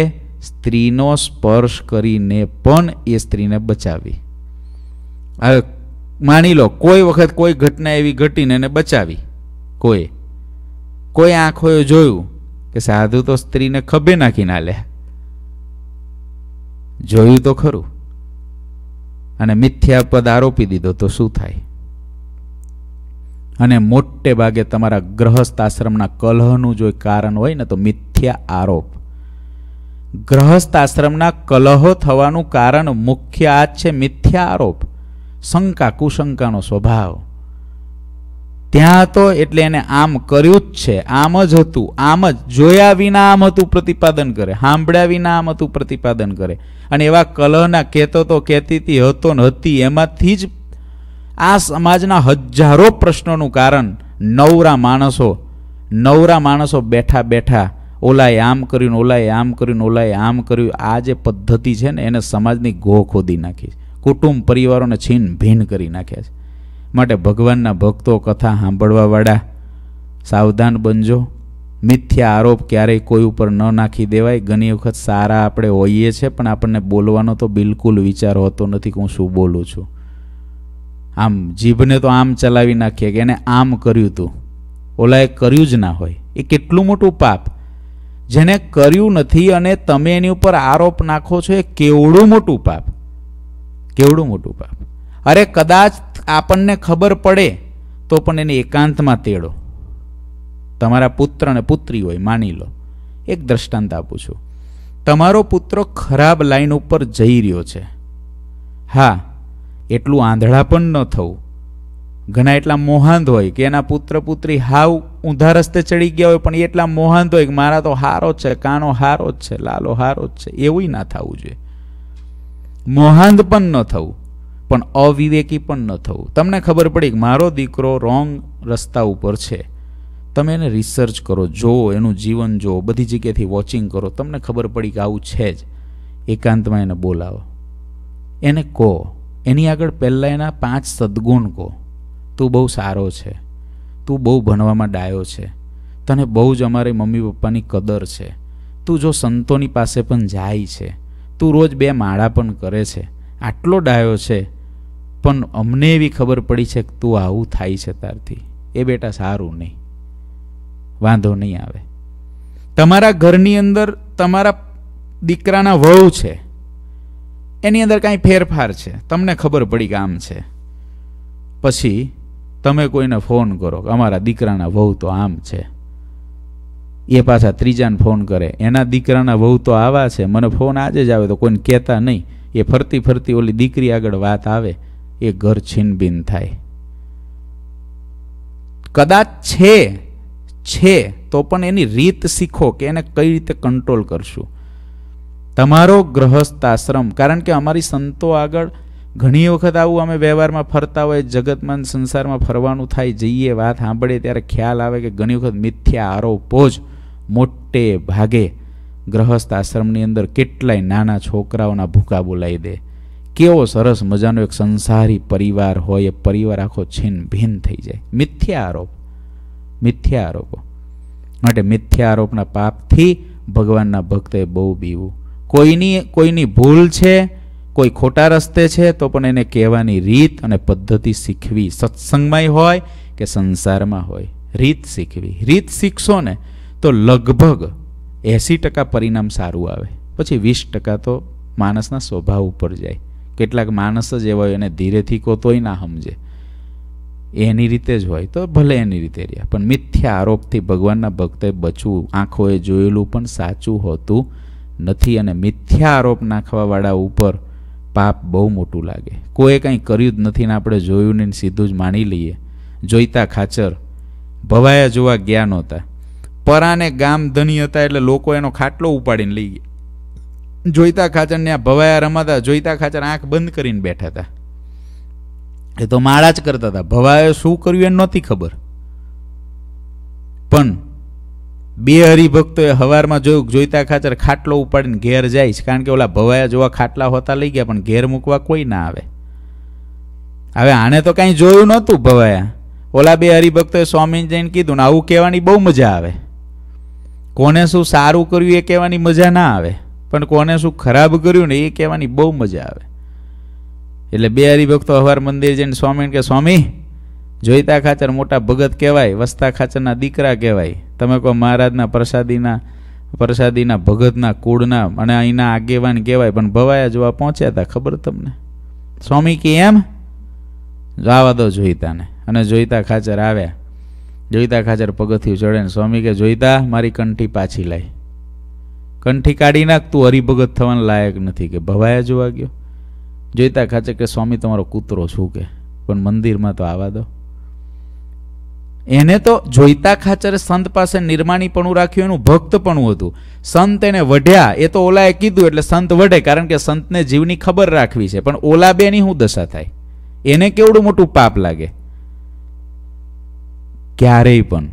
સ્ત્રીનો સ્પર્શ કરીને પણ એ સ્ત્રીને બચાવી માની લો કોઈ વખત કોઈ ઘટના એવી ઘટીને એને બચાવી કોઈ કોઈ આંખોએ જોયું કે સાધુ તો સ્ત્રીને ખભે નાખી ના લે જોયું તો ખરું અને મિથ્યા પદ આરોપી દીધો તો શું થાય અને મોટે ભાગે તમારા ગ્રહસ્થ આશ્રમના કલહનું જો કારણ હોય ને તો મિથ્યા આરોપ ગ્રહસ્થ આશ્રમના કલહો થવાનું કારણ મુખ્ય આ છે મિથ્યા આરોપ શંકા કુશંકાનો સ્વભાવ ત્યાં હતો એટલે એને આમ કર્યું જ છે આમ જ હતું આમ જ જોયા વિના આમ હતું પ્રતિપાદન કરે સાંભળ્યા વિના આમ હતું પ્રતિપાદન કરે અને એવા કલહના કહેતો તો કહેતી હતી હતો ને હતી એમાંથી જ આ સમાજના હજારો પ્રશ્નોનું કારણ નવરા માણસો નવરા માણસો બેઠા બેઠા ઓલાએ આમ કર્યું ઓલાએ આમ કર્યું ઓલાએ આમ કર્યું આ જે પદ્ધતિ છે ને એને સમાજની ગોહ ખોદી નાખી છે કુટુંબ પરિવારોને છીન ભીન કરી નાખ્યા છે માટે ભગવાનના ભક્તો કથા સાંભળવાવાળા સાવધાન બનજો મિથ્યા આરોપ ક્યારેય કોઈ ઉપર ન નાખી દેવાય ઘણી વખત સારા આપણે હોઈએ છીએ પણ આપણને બોલવાનો તો બિલકુલ વિચાર હોતો નથી કે હું શું બોલું છું આમ જીભને તો આમ ચલાવી નાખીએ કે એને આમ કર્યું હતું ઓલાએ કર્યું જ ના હોય એ કેટલું મોટું પાપ જેને કર્યું નથી અને તમે એની ઉપર આરોપ નાખો છો એ કેવડું મોટું પાપ કેવડું મોટું પાપ અરે કદાચ આપણને ખબર પડે તો પણ એને એકાંતમાં તેડો તમારા પુત્ર અને પુત્રી હોય માની લો એક દ્રષ્ટાંત આપું છું તમારો પુત્ર ખરાબ લાઈન ઉપર જઈ રહ્યો છે હા એટલું આંધળા પણ ન થવું ઘણા એટલા મોહાંધ હોય કે એના પુત્ર પુત્રી હાવ ઊંધા રસ્તે ચડી ગયા હોય પણ એટલા મોહાંધ હોય કે મારા તો હારો જ છે કાનો હારો જ છે લાલો હારો જ છે એવું ના થવું જોઈએ મોહાંધ પણ ન થવું પણ અવિવેકી પણ ન થવું તમને ખબર પડી કે મારો દીકરો રોંગ રસ્તા ઉપર છે તમે એને રિસર્ચ કરો જુઓ એનું જીવન જુઓ બધી જગ્યાએથી વોચિંગ કરો તમને ખબર પડી કે આવું છે જ એકાંતમાં એને બોલાવો એને કહો એની આગળ પહેલાં એના પાંચ સદગુણ કહો તું બહુ સારો છે તું બહુ ભણવામાં ડાયો છે તને બહુ જ અમારી મમ્મી પપ્પાની કદર છે તું જો સંતોની પાસે પણ જાય છે તું રોજ બે માળા પણ કરે છે આટલો ડાયો છે પણ અમને એવી ખબર પડી છે કે તું આવું થાય છે તારથી એ બેટા સારું નહીં વાંધો નહીં આવે તમારા ઘરની અંદર તમારા દીકરાના વહુ છે એની અંદર કાંઈ ફેરફાર છે તમને ખબર પડી કે આમ છે પછી તમે કોઈને ફોન કરો કે અમારા દીકરાના વહુ તો આમ છે એ પાછા ત્રીજાને ફોન કરે એના દીકરાના વહુ તો આવા છે મને ફોન આજે જ આવે તો કોઈને કહેતા નહીં એ ફરતી ફરતી ઓલી દીકરી આગળ વાત આવે એ ઘર છીનબીન થાય કદાચ છે છે તો પણ એની રીત શીખો કે એને કઈ રીતે કંટ્રોલ કરશું તમારો ગ્રહસ્થાશ્રમ કારણ કે અમારી સંતો આગળ ઘણી વખત આવું અમે વ્યવહારમાં ફરતા હોય જગતમાં સંસારમાં ફરવાનું થાય જઈએ વાત સાંભળીએ ત્યારે ખ્યાલ આવે કે ઘણી વખત મિથ્યા આરોપો જ મોટે ભાગે ગ્રહસ્થ આશ્રમની અંદર કેટલાય નાના છોકરાઓના ભૂકા બોલાવી દે કેવો સરસ મજાનો એક સંસારી પરિવાર હોય એ પરિવાર આખો છિન્ન ભિન્ન થઈ જાય મિથ્યા આરોપ મિથ્યા આરોપો માટે મિથ્યા આરોપના પાપથી ભગવાનના ભક્તે બહુ બીવું કોઈની કોઈની ભૂલ છે કોઈ ખોટા રસ્તે છે તો પણ એને કહેવાની રીત અને પદ્ધતિ શીખવી સત્સંગમાંય હોય કે સંસારમાં હોય રીત શીખવી રીત શીખશો ને તો લગભગ એંસી ટકા પરિણામ સારું આવે પછી વીસ ટકા તો માણસના સ્વભાવ ઉપર જાય કેટલાક માણસ જ એવા હોય એને ધીરેથી કોતોય ના સમજે એની રીતે જ હોય તો ભલે એની રીતે રહ્યા પણ મિથ્યા આરોપથી ભગવાનના ભક્તે બચવું આંખોએ જોયેલું પણ સાચું હોતું નથી અને મિથ્યા આરોપ નાખવાવાળા ઉપર પાપ બહુ મોટું લાગે કોઈ કંઈ કર્યું જ નથી ને આપણે જોયું નહીં સીધું જ માણી લઈએ જોઈતા ખાચર ભવાયા જોવા ગયા નહોતા પરાને ગામ ધની હતા એટલે લોકો એનો ખાટલો ઉપાડીને લઈ ગયા જોઈતા ખાચરને આ ભવાયા રમાતા જોઈતા ખાચર આંખ બંધ કરીને બેઠા હતા એ તો માળા જ કરતા હતા ભવાએ શું કર્યું એ નહોતી ખબર પણ બે હરિભક્તોએ હવારમાં જોયું જોઈતા ખાચર ખાટલો ઉપાડીને ઘેર જાય છે કારણ કે ઓલા ભવાયા જોવા ખાટલા હોતા લઈ ગયા પણ ઘેર મૂકવા કોઈ ના આવે હવે આણે તો કાંઈ જોયું નહોતું ભવાયા ઓલા બે હરિભક્તોએ સ્વામીને જઈને કીધું ને આવું કહેવાની બહુ મજા આવે કોને શું સારું કર્યું એ કહેવાની મજા ના આવે પણ કોને શું ખરાબ કર્યું ને એ કહેવાની બહુ મજા આવે એટલે બે હરિભક્તો હવાર મંદિર જઈને સ્વામીને કે સ્વામી જોઈતા ખાચર મોટા ભગત કહેવાય વસતા ખાચરના દીકરા કહેવાય તમે કહો મહારાજના પ્રસાદીના પ્રસાદીના ભગતના કુળના અને અહીંના આગેવાન કહેવાય પણ ભવાયા જોવા પહોંચ્યા હતા ખબર તમને સ્વામી કે એમ જવા દો જોઈતાને અને જોઈતા ખાચર આવ્યા જોઈતા ખાચર પગથિયું ચડે ને સ્વામી કે જોઈતા મારી કંઠી પાછી લાવી કંઠી કાઢી નાખ તું હરિભગત થવાને લાયક નથી કે ભવાયા જોવા ગયો જોઈતા ખાચર કે સ્વામી તમારો કૂતરો છું કે પણ મંદિરમાં તો આવા દો એને તો જોઈતા ખાચરે સંત પાસે નિર્માણીપણું રાખ્યું એનું ભક્તપણું હતું સંત એને વઢ્યા એ તો ઓલાએ કીધું એટલે સંત વઢે કારણ કે સંતને જીવની ખબર રાખવી છે પણ ઓલા બેની શું દશા થાય એને કેવડું મોટું પાપ લાગે ક્યારેય પણ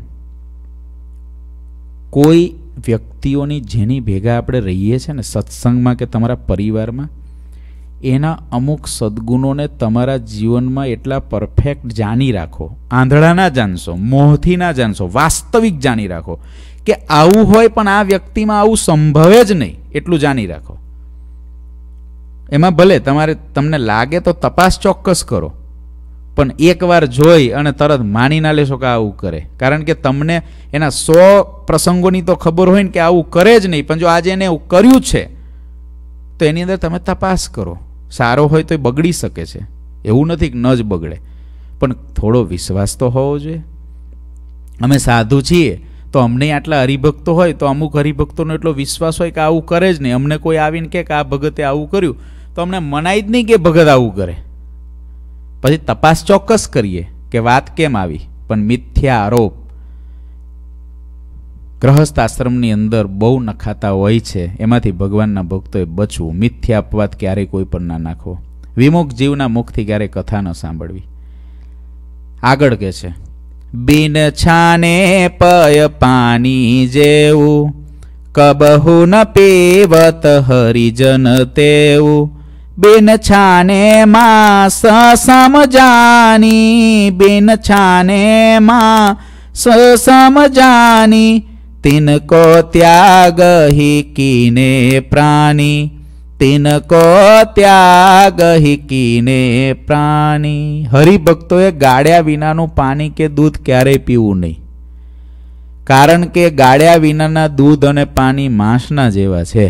કોઈ વ્યક્તિઓની જેની ભેગા આપણે રહીએ છીએ ને સત્સંગમાં કે તમારા પરિવારમાં એના અમુક સદગુણોને તમારા જીવનમાં એટલા પરફેક્ટ જાણી રાખો આંધળા ના જાણશો મોહથી ના જાણશો વાસ્તવિક જાણી રાખો કે આવું હોય પણ આ વ્યક્તિમાં આવું સંભવે જ નહીં એટલું જાણી રાખો એમાં ભલે તમારે તમને લાગે તો તપાસ ચોક્કસ કરો પણ એકવાર જોઈ અને તરત માની ના લેશો કે આવું કરે કારણ કે તમને એના સો પ્રસંગોની તો ખબર હોય ને કે આવું કરે જ નહીં પણ જો આજે એને એવું કર્યું છે તો એની અંદર તમે તપાસ કરો સારો હોય તો એ બગડી શકે છે એવું નથી કે ન જ બગડે પણ થોડો વિશ્વાસ તો હોવો જોઈએ અમે સાધુ છીએ તો અમને આટલા હરિભક્તો હોય તો અમુક હરિભક્તોનો એટલો વિશ્વાસ હોય કે આવું કરે જ નહીં અમને કોઈ આવીને કે આ ભગતે આવું કર્યું તો અમને મનાય જ નહીં કે ભગત આવું કરે પછી તપાસ ચોક્કસ કરીએ કે વાત કેમ આવી પણ મિથ્યા આરોપ ગ્રહસ્થ આશ્રમની અંદર બહુ નખાતા હોય છે એમાંથી ભગવાનના ભક્તોએ બચવું મિથ્ય અપવાદ ક્યારેય કોઈ પણ ના નાખવો વિમુખ જીવના મુખથી ક્યારેય કથા ન સાંભળવી આગળ કે છે બિન છાને પય પાણી જેવું કબહુ ન પીવત હરિજન તેવું બિન છાને માં સમજાની બિન છાને માં સમજાની तिनको त्याग ही કીને પ્રાણી तिनको त्याગ ही કીને પ્રાણી હરિભક્તોએ ગાળ્યા વિનાનું પાણી કે દૂધ ક્યારેય પીવું નહીં કારણ કે ગાળ્યા વિનાના દૂધ અને પાણી માંસના જેવા છે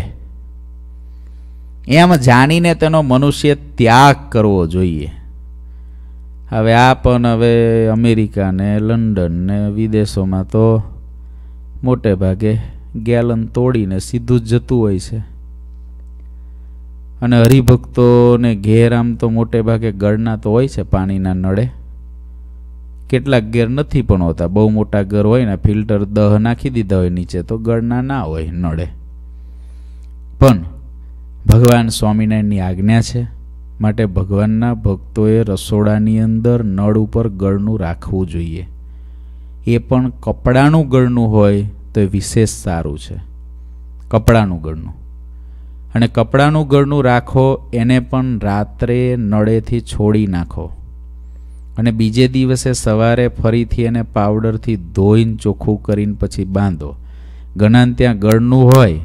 એમ જાણીને તેનો મનુષ્ય ત્યાગ કરવો જોઈએ હવે આ પણ હવે અમેરિકા ને લંડન ને વિદેશોમાં તો મોટે ભાગે ગેલન તોડીને સીધું જ જતું હોય છે અને હરિભક્તોને ઘેર આમ તો મોટે ભાગે ગળના તો હોય છે પાણીના નળે કેટલાક ઘેર નથી પણ હોતા બહુ મોટા ઘર હોય ને ફિલ્ટર દહ નાખી દીધા હોય નીચે તો ગળના ના હોય નળે પણ ભગવાન સ્વામિનારાયણની આજ્ઞા છે માટે ભગવાનના ભક્તોએ રસોડાની અંદર નળ ઉપર ગળનું રાખવું જોઈએ એ પણ કપડાનું ગળનું હોય તો એ વિશેષ સારું છે કપડાનું ગળનું અને કપડાનું ગળનું રાખો એને પણ રાત્રે નળેથી છોડી નાખો અને બીજે દિવસે સવારે ફરીથી એને પાવડરથી ધોઈને ચોખ્ખું કરીને પછી બાંધો ગણાન ત્યાં ગળનું હોય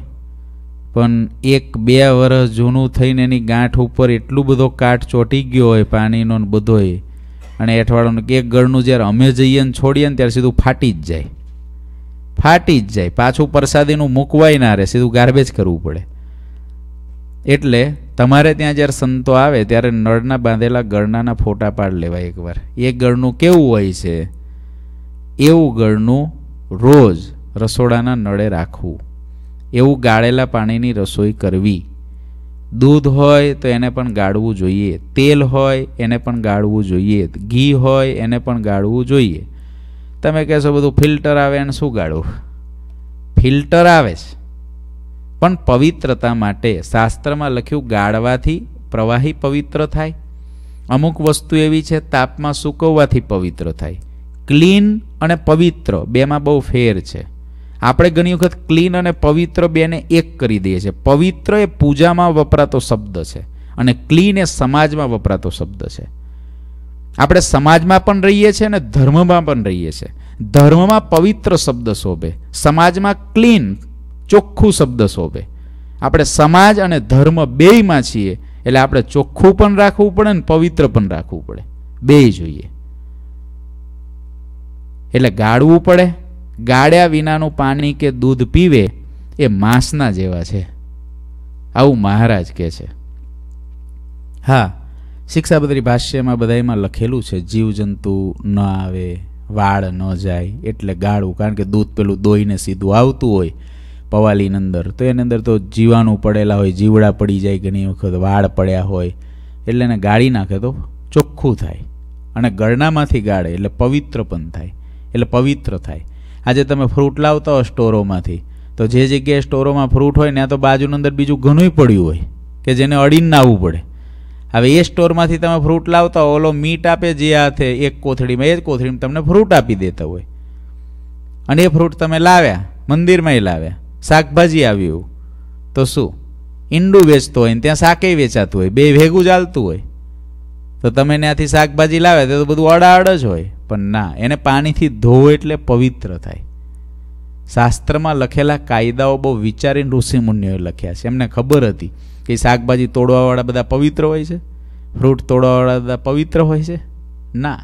પણ એક બે વર્ષ જૂનું થઈને એની ગાંઠ ઉપર એટલું બધો કાટ ચોટી ગયો હોય પાણીનો બધોય અને કે એક ગળનું જ્યારે અમે જઈએ ને છોડીએ ને ત્યારે સીધું ફાટી જ જાય ફાટી જ જાય પાછું પ્રસાદીનું મૂકવાય ના રહે સીધું ગાર્બેજ કરવું પડે એટલે તમારે ત્યાં જ્યારે સંતો આવે ત્યારે નળના બાંધેલા ગળનાના ફોટા પાડ લેવાય એકવાર એ ગળનું કેવું હોય છે એવું ગળનું રોજ રસોડાના નળે રાખવું એવું ગાળેલા પાણીની રસોઈ કરવી દૂધ હોય તો એને પણ ગાળવું જોઈએ તેલ હોય એને પણ ગાળવું જોઈએ ઘી હોય એને પણ ગાળવું જોઈએ તમે કહેશો બધું ફિલ્ટર આવે એને શું ગાળવું ફિલ્ટર આવે છે પણ પવિત્રતા માટે શાસ્ત્રમાં લખ્યું ગાળવાથી પ્રવાહી પવિત્ર થાય અમુક વસ્તુ એવી છે તાપમાં સૂકવવાથી પવિત્ર થાય ક્લીન અને પવિત્ર બેમાં બહુ ફેર છે આપણે ઘણી વખત ક્લીન અને પવિત્ર બેને એક કરી દઈએ છીએ પવિત્ર એ પૂજામાં વપરાતો શબ્દ છે અને ક્લીન એ સમાજમાં વપરાતો શબ્દ છે આપણે સમાજમાં પણ રહીએ છીએ અને ધર્મમાં પણ રહીએ છીએ ધર્મમાં પવિત્ર શબ્દ શોભે સમાજમાં ક્લીન ચોખ્ખું શબ્દ શોભે આપણે સમાજ અને ધર્મ બેયમાં છીએ એટલે આપણે ચોખ્ખું પણ રાખવું પડે ને પવિત્ર પણ રાખવું પડે બે જોઈએ એટલે ગાળવું પડે ગાળ્યા વિનાનું પાણી કે દૂધ પીવે એ માંસના જેવા છે આવું મહારાજ કહે છે હા શિક્ષાબદ્રી ભાષ્યમાં બધામાં લખેલું છે જીવજંતુ ન આવે વાળ ન જાય એટલે ગાળવું કારણ કે દૂધ પેલું દોઈને સીધું આવતું હોય પવાલીની અંદર તો એની અંદર તો જીવાણું પડેલા હોય જીવડા પડી જાય ઘણી વખત વાળ પડ્યા હોય એટલે એને ગાળી નાખે તો ચોખ્ખું થાય અને ગળનામાંથી ગાળે એટલે પવિત્ર પણ થાય એટલે પવિત્ર થાય આજે તમે ફ્રૂટ લાવતા હો સ્ટોરોમાંથી તો જે જગ્યાએ સ્ટોરોમાં ફ્રૂટ હોય ત્યાં તો બાજુની અંદર બીજું ઘણું પડ્યું હોય કે જેને અડીને આવવું પડે હવે એ સ્ટોરમાંથી તમે ફ્રૂટ લાવતા હો ઓલો મીટ આપે જે હાથે એક કોથળીમાં એ જ કોથળીમાં તમને ફ્રૂટ આપી દેતા હોય અને એ ફ્રૂટ તમે લાવ્યા મંદિરમાંય લાવ્યા શાકભાજી આવ્યું તો શું ઈંડું વેચતો હોય ને ત્યાં શાકે વેચાતું હોય બે ભેગું ચાલતું હોય તો તમે ત્યાંથી શાકભાજી લાવ્યા તો બધું અડાઅડ જ હોય પણ ના એને પાણીથી ધોવો એટલે પવિત્ર થાય શાસ્ત્રમાં લખેલા કાયદાઓ બહુ વિચારીને ઋષિમુનિઓએ લખ્યા છે એમને ખબર હતી કે શાકભાજી તોડવાવાળા બધા પવિત્ર હોય છે ફ્રૂટ તોડવાવાળા બધા પવિત્ર હોય છે ના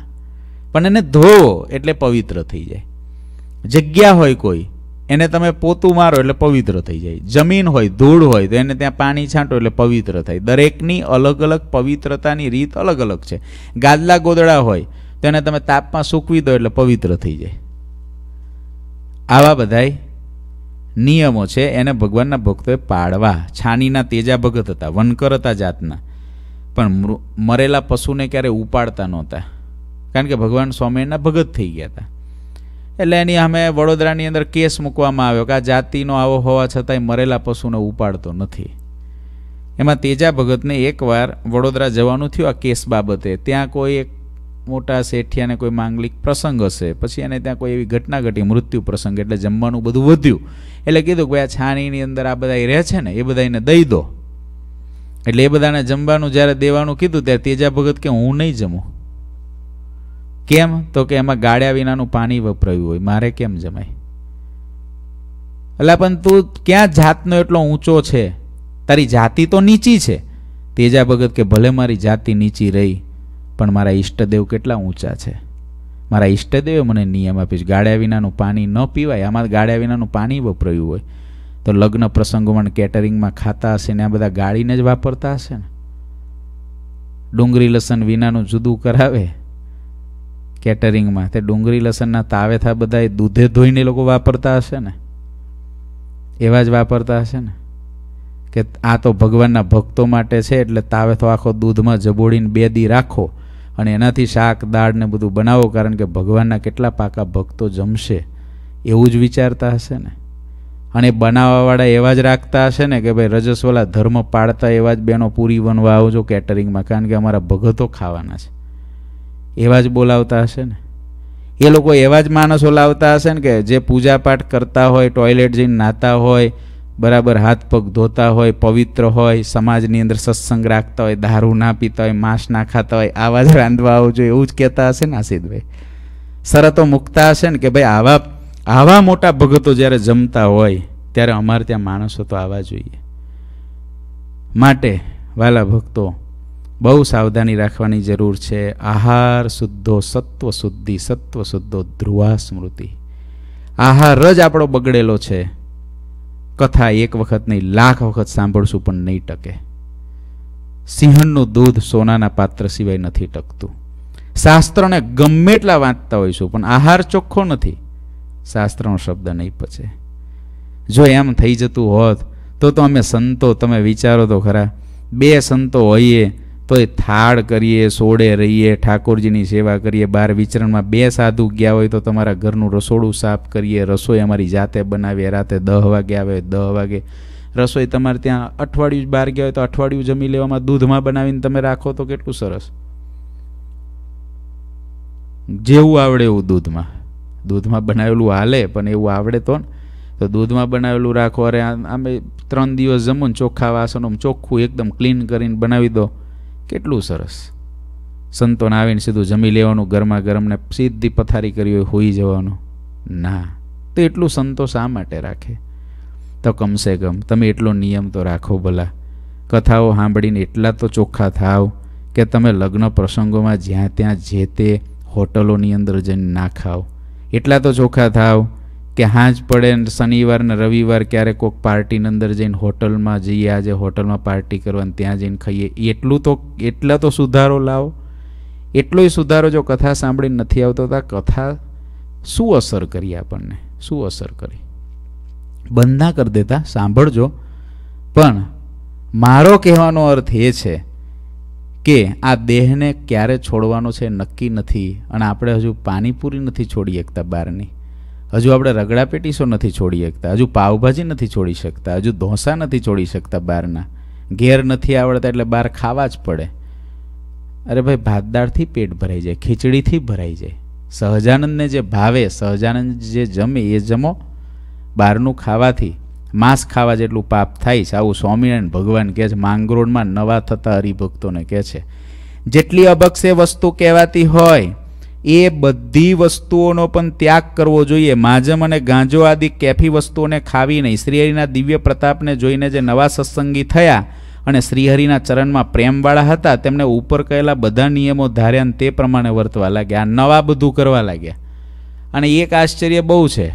પણ એને ધોવો એટલે પવિત્ર થઈ જાય જગ્યા હોય કોઈ એને તમે પોતું મારો એટલે પવિત્ર થઈ જાય જમીન હોય ધૂળ હોય તો એને ત્યાં પાણી છાંટો એટલે પવિત્ર થાય દરેકની અલગ અલગ પવિત્રતાની રીત અલગ અલગ છે ગાદલા ગોદડા હોય તેને તમે તાપમાં સૂકવી દો એટલે પવિત્ર થઈ જાય આવા બધાય નિયમો છે એને ભગવાનના ભક્તોએ પાડવા છાનીના તેજા ભગત હતા વનકર હતા જાતના પણ મરેલા પશુને ક્યારેય ઉપાડતા નહોતા કારણ કે ભગવાન સ્વામિનારાયણના ભગત થઈ ગયા હતા એટલે એની અમે વડોદરાની અંદર કેસ મૂકવામાં આવ્યો કે આ જાતિનો આવો હોવા છતાંય મરેલા પશુને ઉપાડતો નથી એમાં તેજા ભગતને એકવાર વડોદરા જવાનું થયું આ કેસ બાબતે ત્યાં કોઈ એક મોટા શેઠિયાને કોઈ માંગલિક પ્રસંગ હશે પછી એને ત્યાં કોઈ એવી ઘટના ઘટી મૃત્યુ પ્રસંગ એટલે જમવાનું બધું વધ્યું એટલે કીધું કે આ છાણીની અંદર આ બધા રહે છે ને એ બધાને દઈ દો એટલે એ બધાને જમવાનું જ્યારે દેવાનું કીધું ત્યારે તેજા ભગત કે હું નહીં જમું કેમ તો કે એમાં ગાળ્યા વિનાનું પાણી વપરાયું હોય મારે કેમ જમાય એટલે પણ તું ક્યાં જાતનો એટલો ઊંચો છે તારી જાતિ તો નીચી છે તેજા ભગત કે ભલે મારી જાતિ નીચી રહી પણ મારા ઈષ્ટદેવ કેટલા ઊંચા છે મારા ઈષ્ટદેવે મને નિયમ આપ્યો છે ગાળ્યા વિનાનું પાણી ન પીવાય આમાં ગાળ્યા વિનાનું પાણી વપરાયું હોય તો લગ્ન પ્રસંગોમાં કેટરિંગમાં ખાતા હશે ને આ બધા ગાળીને જ વાપરતા હશે ને ડુંગળી લસણ વિનાનું જુદું કરાવે કેટરિંગમાં તે ડુંગળી લસણના તાવેથા બધા દૂધે ધોઈને લોકો વાપરતા હશે ને એવા જ વાપરતા હશે ને કે આ તો ભગવાનના ભક્તો માટે છે એટલે તાવે તો આખો દૂધમાં જબોડીને બે દી રાખો અને એનાથી શાક દાળ ને બધું બનાવો કારણ કે ભગવાનના કેટલા પાકા ભક્તો જમશે એવું જ વિચારતા હશે ને અને બનાવવાવાળા એવા જ રાખતા હશે ને કે ભાઈ રજસ્વલા ધર્મ પાળતા એવા જ બેનો પૂરી બનવા આવજો કેટરિંગમાં કારણ કે અમારા ભગતો ખાવાના છે એવા જ બોલાવતા હશે ને એ લોકો એવા જ માણસો લાવતા હશે ને કે જે પૂજાપાઠ કરતા હોય ટોયલેટ જઈને નાતા હોય બરાબર હાથ પગ ધોતા હોય પવિત્ર હોય સમાજની અંદર સત્સંગ રાખતા હોય દારૂ ના પીતા હોય માંસ ના ખાતા હોય આવા જ રાંધવા આવું જોઈએ એવું જ કહેતા હશે ને આસિદભાઈ શરતો મૂકતા હશે ને કે ભાઈ આવા આવા મોટા ભગતો જ્યારે જમતા હોય ત્યારે અમારે ત્યાં માણસો તો આવવા જોઈએ માટે વાલા ભક્તો બહુ સાવધાની રાખવાની જરૂર છે આહાર શુદ્ધો સત્વ શુદ્ધિ સત્વ શુદ્ધો ધ્રુવા સ્મૃતિ આહાર જ આપણો બગડેલો છે કથા એક વખત નહીં લાખ વખત સાંભળશું પણ નહીં ટકે સિંહણનું દૂધ સોનાના પાત્ર સિવાય નથી ટકતું શાસ્ત્રને ગમે એટલા વાંચતા હોઈશું પણ આહાર ચોખ્ખો નથી શાસ્ત્રનો શબ્દ નહીં પચે જો એમ થઈ જતું હોત તો તો અમે સંતો તમે વિચારો તો ખરા બે સંતો હોઈએ તોય થાળ કરીએ સોડે રહીએ ઠાકોરજીની સેવા કરીએ બહાર વિચરણમાં બે સાધુ ગયા હોય તો તમારા ઘરનું રસોડું સાફ કરીએ રસોઈ અમારી જાતે બનાવીએ રાતે દહ વાગે આવે દહ વાગે રસોઈ તમારે ત્યાં અઠવાડિયું બહાર ગયા હોય તો અઠવાડિયું જમી લેવામાં દૂધમાં બનાવીને તમે રાખો તો કેટલું સરસ જેવું આવડે એવું દૂધમાં દૂધમાં બનાવેલું હાલે પણ એવું આવડે તો ને તો દૂધમાં બનાવેલું રાખો અરે આમે ત્રણ દિવસ જમો ને ચોખ્ખા વાસણો ચોખ્ખું એકદમ ક્લીન કરીને બનાવી દો કેટલું સરસ સંતોને આવીને સીધું જમી લેવાનું ગરમા ગરમને સીધી પથારી કરી હોય હોઈ જવાનું ના તો એટલું સંતો શા માટે રાખે તો કમસે કમ તમે એટલો નિયમ તો રાખો ભલા કથાઓ સાંભળીને એટલા તો ચોખ્ખા થાવ કે તમે લગ્ન પ્રસંગોમાં જ્યાં ત્યાં જે તે હોટલોની અંદર જઈને ના ખાઓ એટલા તો ચોખ્ખા થાવ કે હાજ પડે શનિવાર ને રવિવાર ક્યારેક કોઈક પાર્ટીની અંદર જઈને હોટલમાં જઈએ આજે હોટલમાં પાર્ટી કરવાની ત્યાં જઈને ખાઈએ એટલું તો એટલા તો સુધારો લાવો એટલોય સુધારો જો કથા સાંભળીને નથી આવતો તો કથા શું અસર કરી આપણને શું અસર કરી બંધ ના કરી દેતા સાંભળજો પણ મારો કહેવાનો અર્થ એ છે કે આ દેહને ક્યારે છોડવાનો છે નક્કી નથી અને આપણે હજુ પાણીપુરી નથી છોડી શકતા બહારની હજુ આપણે રગડા પેટીસો નથી છોડી શકતા હજુ પાવભાજી નથી છોડી શકતા હજુ ઢોંસા નથી છોડી શકતા બહારના ઘેર નથી આવડતા એટલે બહાર ખાવા જ પડે અરે ભાઈ ભાત દાળથી પેટ ભરાઈ જાય ખીચડીથી ભરાઈ જાય સહજાનંદને જે ભાવે સહજાનંદ જે જમે એ જમો બહારનું ખાવાથી માંસ ખાવા જેટલું પાપ થાય છે આવું સ્વામિનારાયણ ભગવાન કહે છે માંગરોળમાં નવા થતા હરિભક્તોને કહે છે જેટલી અબક્ષે વસ્તુ કહેવાતી હોય એ બધી વસ્તુઓનો પણ ત્યાગ કરવો જોઈએ માજમ અને ગાંજો આદિ કેફી વસ્તુઓને ખાવી નહીં શ્રીહરિના દિવ્ય પ્રતાપને જોઈને જે નવા સત્સંગી થયા અને શ્રીહરિના ચરણમાં પ્રેમવાળા હતા તેમણે ઉપર કહેલા બધા નિયમો ધાર્યા તે પ્રમાણે વર્તવા લાગ્યા આ નવા બધું કરવા લાગ્યા અને એક આશ્ચર્ય બહુ છે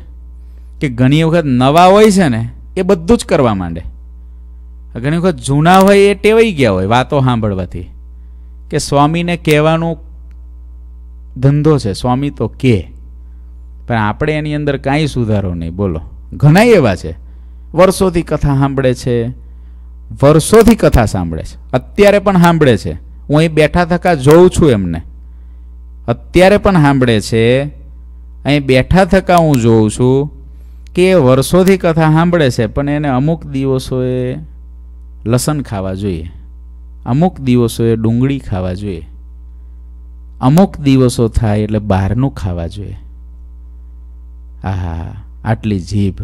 કે ઘણી વખત નવા હોય છે ને એ બધું જ કરવા માંડે ઘણી વખત જૂના હોય એ ટેવાઈ ગયા હોય વાતો સાંભળવાથી કે સ્વામીને કહેવાનું ધંધો છે સ્વામી તો કે પણ આપણે એની અંદર કાંઈ સુધારો નહીં બોલો ઘણાય એવા છે વર્ષોથી કથા સાંભળે છે વર્ષોથી કથા સાંભળે છે અત્યારે પણ સાંભળે છે હું અહીં બેઠા થકા જોઉં છું એમને અત્યારે પણ સાંભળે છે અહીં બેઠા થકા હું જોઉં છું કે એ વર્ષોથી કથા સાંભળે છે પણ એને અમુક દિવસોએ લસણ ખાવા જોઈએ અમુક દિવસોએ ડુંગળી ખાવા જોઈએ અમુક દિવસો થાય એટલે બહારનું ખાવા જોઈએ આહા આટલી જીભ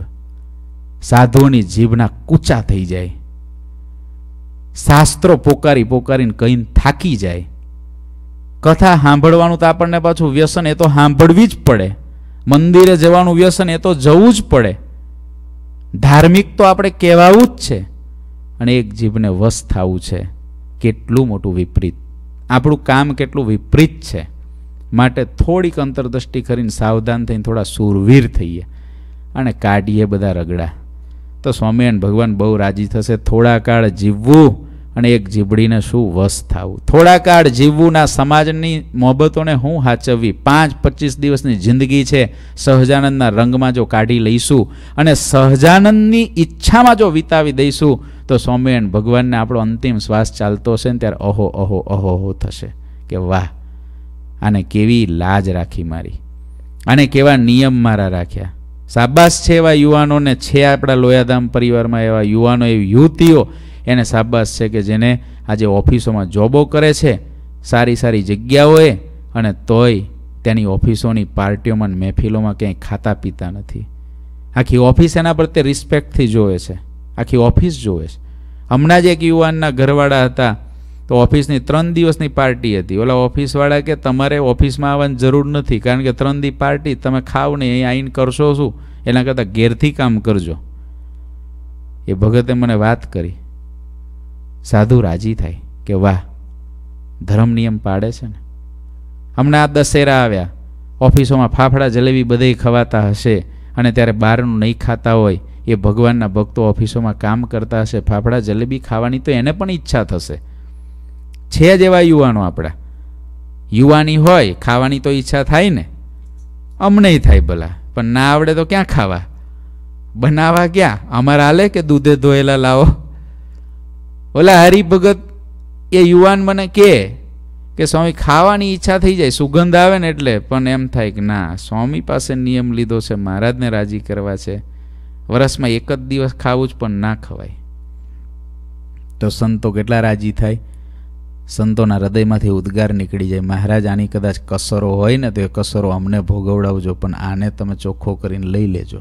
સાધુઓની જીભના કૂચા થઈ જાય શાસ્ત્રો પોકારી પોકારીને કહીને થાકી જાય કથા સાંભળવાનું તો આપણને પાછું વ્યસન એ તો સાંભળવી જ પડે મંદિરે જવાનું વ્યસન એ તો જવું જ પડે ધાર્મિક તો આપણે કહેવાવું જ છે અને એક જીભને વસ થવું છે કેટલું મોટું વિપરીત આપણું કામ કેટલું વિપરીત છે માટે થોડીક અંતરદૃષ્ટિ કરીને સાવધાન થઈને થોડા સુરવીર થઈએ અને કાઢીએ બધા રગડા તો સ્વામિનારાયણ ભગવાન બહુ રાજી થશે થોડા કાળ જીવવું અને એક જીબડીને શું વશ થવું થોડા કાળ જીવવું ના સમાજની મોહબતોને હું હાચવવી પાંચ પચીસ દિવસની જિંદગી છે સહજાનંદના રંગમાં જો કાઢી લઈશું અને સહજાનંદની ઈચ્છામાં જો વિતાવી દઈશું તો સ્વામિનારાયણ ભગવાનને આપણો અંતિમ શ્વાસ ચાલતો હશે ને ત્યારે અહો અહો અહો અહો થશે કે વાહ આને કેવી લાજ રાખી મારી આને કેવા નિયમ મારા રાખ્યા સાબાસ છે એવા યુવાનોને છે આપણા લોયાધામ પરિવારમાં એવા યુવાનો એવી યુવતીઓ એને સાબાસ છે કે જેને આજે ઓફિસોમાં જોબો કરે છે સારી સારી જગ્યાઓએ અને તોય તેની ઓફિસોની પાર્ટીઓમાં મહેફિલોમાં ક્યાંય ખાતા પીતા નથી આખી ઓફિસ એના પ્રત્યે રિસ્પેક્ટથી જોવે છે આખી ઓફિસ જોવે છે હમણાં જ એક યુવાનના ઘરવાળા હતા તો ઓફિસની ત્રણ દિવસની પાર્ટી હતી ઓલા ઓફિસવાળા કે તમારે ઓફિસમાં આવવાની જરૂર નથી કારણ કે ત્રણ દી પાર્ટી તમે ખાવ નહીં અહીં આવીને કરશો શું એના કરતાં ઘેરથી કામ કરજો એ ભગતે મને વાત કરી સાધુ રાજી થાય કે વાહ ધર્મ નિયમ પાડે છે ને હમણાં આ દશેરા આવ્યા ઓફિસોમાં ફાફડા જલેબી બધે ખવાતા હશે અને ત્યારે બહારનું નહીં ખાતા હોય એ ભગવાનના ભક્તો ઓફિસોમાં કામ કરતા હશે ફાફડા જલેબી ખાવાની તો એને પણ ઈચ્છા થશે છે જ એવા યુવાનો આપણા યુવાની હોય ખાવાની તો ઈચ્છા થાય ને અમને થાય ભલા પણ ના આવડે તો ક્યાં ખાવા બનાવવા ક્યાં અમારે હાલે કે દૂધે ધોયેલા લાવો ઓલા હરિભગત એ યુવાન મને કહે કે સ્વામી ખાવાની ઈચ્છા થઈ જાય સુગંધ આવે ને એટલે પણ એમ થાય કે ના સ્વામી પાસે નિયમ લીધો છે મહારાજને રાજી કરવા છે વરસમાં એક જ દિવસ ખાવું જ પણ ના ખવાય તો સંતો કેટલા રાજી થાય સંતોના હૃદયમાંથી ઉદ્ગાર નીકળી જાય મહારાજ આની કદાચ કસરો હોય ને તો એ કસરો અમને ભોગવડાવજો પણ આને તમે ચોખ્ખો કરીને લઈ લેજો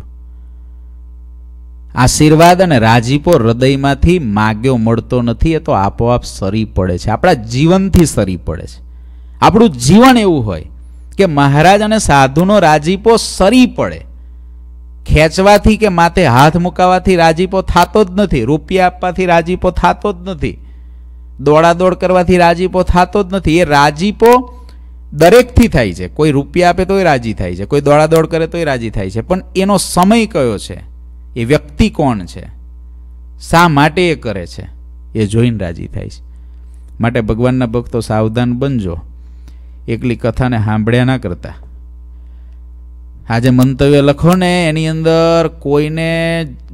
આશીર્વાદ અને રાજીપો હૃદયમાંથી માગ્યો મળતો નથી એ તો આપોઆપ સરી પડે છે આપણા જીવનથી સરી પડે છે આપણું જીવન એવું હોય કે મહારાજ અને સાધુનો રાજીપો સરી પડે ખેંચવાથી કે માથે હાથ મુકાવાથી રાજીપો થતો જ નથી રૂપિયા આપવાથી રાજીપો થતો જ નથી દોડાદોડ કરવાથી રાજીપો થતો જ નથી એ રાજીપો દરેકથી થાય છે કોઈ રૂપિયા આપે તોય રાજી થાય છે કોઈ દોડાદોડ કરે તોય રાજી થાય છે પણ એનો સમય કયો છે એ વ્યક્તિ કોણ છે શા માટે એ કરે છે એ જોઈને રાજી થાય છે માટે ભગવાનના ભક્તો સાવધાન બનજો એકલી કથાને સાંભળ્યા ના કરતા આ જે મંતવ્ય લખો ને એની અંદર કોઈને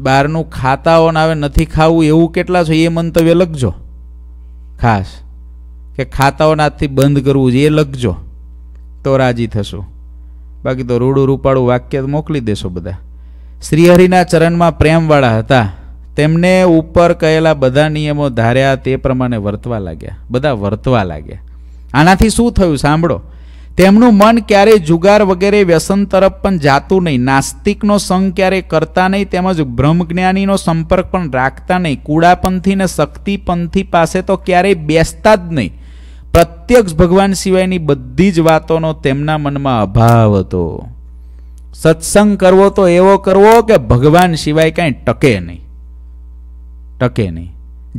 બહારનું ખાતાઓ આવે નથી ખાવું એવું કેટલા છો એ મંતવ્ય લખજો ખાસ કે ખાતાઓનાથી બંધ કરવું છે એ લખજો તો રાજી થશું બાકી તો રૂડું રૂપાળું વાક્ય મોકલી દેશો બધા શ્રીહરિના ચરણમાં પ્રેમવાળા હતા તેમને ઉપર કહેલા બધા નિયમો ધાર્યા તે પ્રમાણે વર્તવા લાગ્યા બધા વર્તવા લાગ્યા આનાથી શું થયું સાંભળો તેમનું મન ક્યારેય જુગાર વગેરે વ્યસન તરફ પણ જાતું નહીં નાસ્તિકનો સંગ ક્યારેય કરતા નહીં તેમજ બ્રહ્મજ્ઞાનીનો સંપર્ક પણ રાખતા નહીં કુડાપંથી ને શક્તિપંથી પાસે તો ક્યારેય બેસતા જ નહીં પ્રત્યક્ષ ભગવાન સિવાયની બધી જ વાતોનો તેમના મનમાં અભાવ હતો સત્સંગ કરવો તો એવો કરવો કે ભગવાન સિવાય કાંઈ ટકે નહીં ટકે નહીં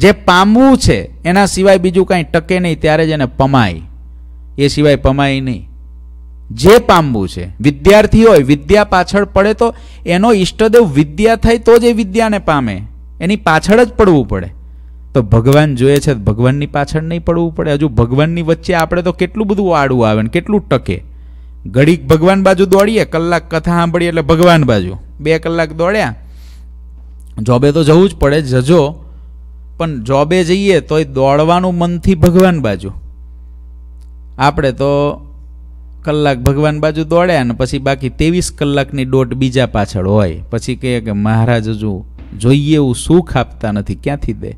જે પામવું છે એના સિવાય બીજું કાંઈ ટકે નહીં ત્યારે જ એને પમાય એ સિવાય પમાય નહીં જે પામવું છે વિદ્યાર્થી હોય વિદ્યા પાછળ પડે તો એનો ઈષ્ટદેવ વિદ્યા થાય તો જ એ વિદ્યાને પામે એની પાછળ જ પડવું પડે તો ભગવાન જોઈએ છે ભગવાનની પાછળ નહીં પડવું પડે હજુ ભગવાનની વચ્ચે આપણે તો કેટલું બધું આડું આવે ને કેટલું ટકે ઘડીક ભગવાન બાજુ દોડીએ કલાક કથા સાંભળીએ એટલે ભગવાન બાજુ બે કલાક દોડ્યા જોબે તો જવું જ પડે જજો પણ જોબે જઈએ તો એ દોડવાનું મનથી ભગવાન બાજુ આપણે તો કલાક ભગવાન બાજુ દોડ્યા અને પછી બાકી ત્રેવીસ કલાકની દોટ બીજા પાછળ હોય પછી કહે કે મહારાજ હજુ જોઈએ એવું સુખ આપતા નથી ક્યાંથી દે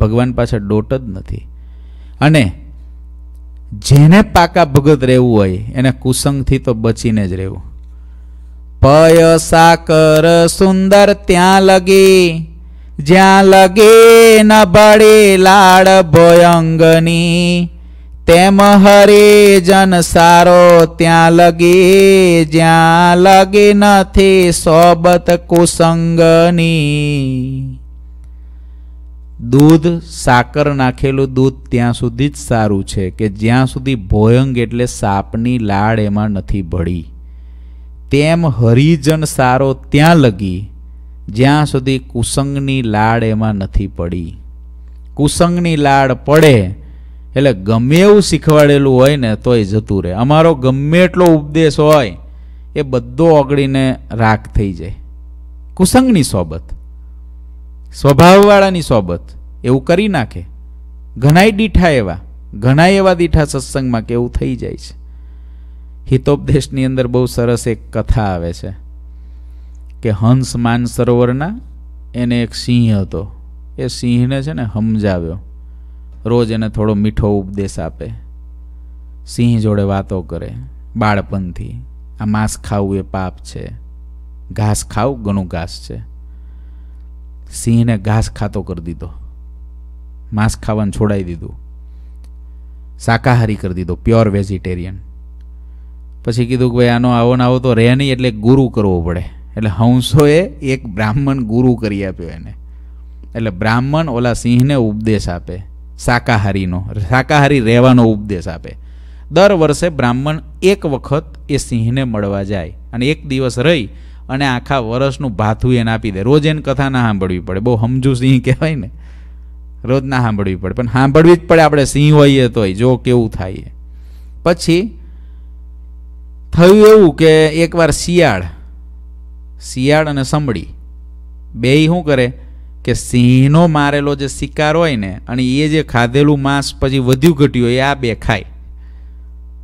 ભગવાન પાછળ દોટ જ નથી અને જેને પાકા ભગત રહેવું હોય એને કુસંગથી તો બચીને જ રહેવું પય સાકર સુંદર ત્યાં લગે જ્યાં લગે ન બળે લાડ ભયંગની તેમ હરે જન સારો ત્યાં લગે જ્યાં લગે નથી સોબત કુસંગની દૂધ સાકર નાખેલું દૂધ ત્યાં સુધી જ સારું છે કે જ્યાં સુધી ભોયંગ એટલે સાપની લાડ એમાં નથી ભળી તેમ હરિજન સારો ત્યાં લગી જ્યાં સુધી કુસંગની લાડ એમાં નથી પડી કુસંગની લાળ પડે એટલે ગમે એવું શીખવાડેલું હોય ને તોય જતું રહે અમારો ગમે એટલો ઉપદેશ હોય એ બધો ઓગળીને રાખ થઈ જાય કુસંગની સોબત સ્વભાવવાળાની સોબત એવું કરી નાખે ઘણાય દીઠા એવા ઘણાય એવા દીઠા સત્સંગમાં કે એવું થઈ જાય છે હિતોપદેશની અંદર બહુ સરસ એક કથા આવે છે કે હંસ માનસરોવરના એને એક સિંહ હતો એ સિંહને છે ને સમજાવ્યો રોજ એને થોડો મીઠો ઉપદેશ આપે સિંહ જોડે વાતો કરે બાળપણથી આ માંસ ખાવું એ પાપ છે ઘાસ ખાવું ઘણું ઘાસ છે સિંહને ઘાસ ખાતો કરી દીધો માંસ ખાવાનું છોડાવી દીધું શાકાહારી કરી દીધો પ્યોર વેજીટેરિયન પછી કીધું કે ભાઈ આનો આવો ને આવો તો રહે નહીં એટલે ગુરુ કરવો પડે એટલે હંસોએ એક બ્રાહ્મણ ગુરુ કરી આપ્યો એને એટલે બ્રાહ્મણ ઓલા સિંહને ઉપદેશ આપે શાકાહારીનો શાકાહારી રહેવાનો ઉપદેશ આપે દર વર્ષે બ્રાહ્મણ એક વખત એ સિંહને મળવા જાય અને એક દિવસ રહી અને આખા વર્ષનું ભાથું એને આપી દે રોજ એને કથા ના સાંભળવી પડે બહુ સમજુ સિંહ કહેવાય ને રોજ ના સાંભળવી પડે પણ સાંભળવી જ પડે આપણે સિંહ હોઈએ તોય જો કેવું થાય પછી થયું એવું કે એકવાર શિયાળ શિયાળ અને સંભળી બેય શું કરે કે સિંહનો મારેલો જે શિકાર હોય ને અને એ જે ખાધેલું માંસ પછી વધ્યું ઘટ્યું હોય એ આ બે ખાય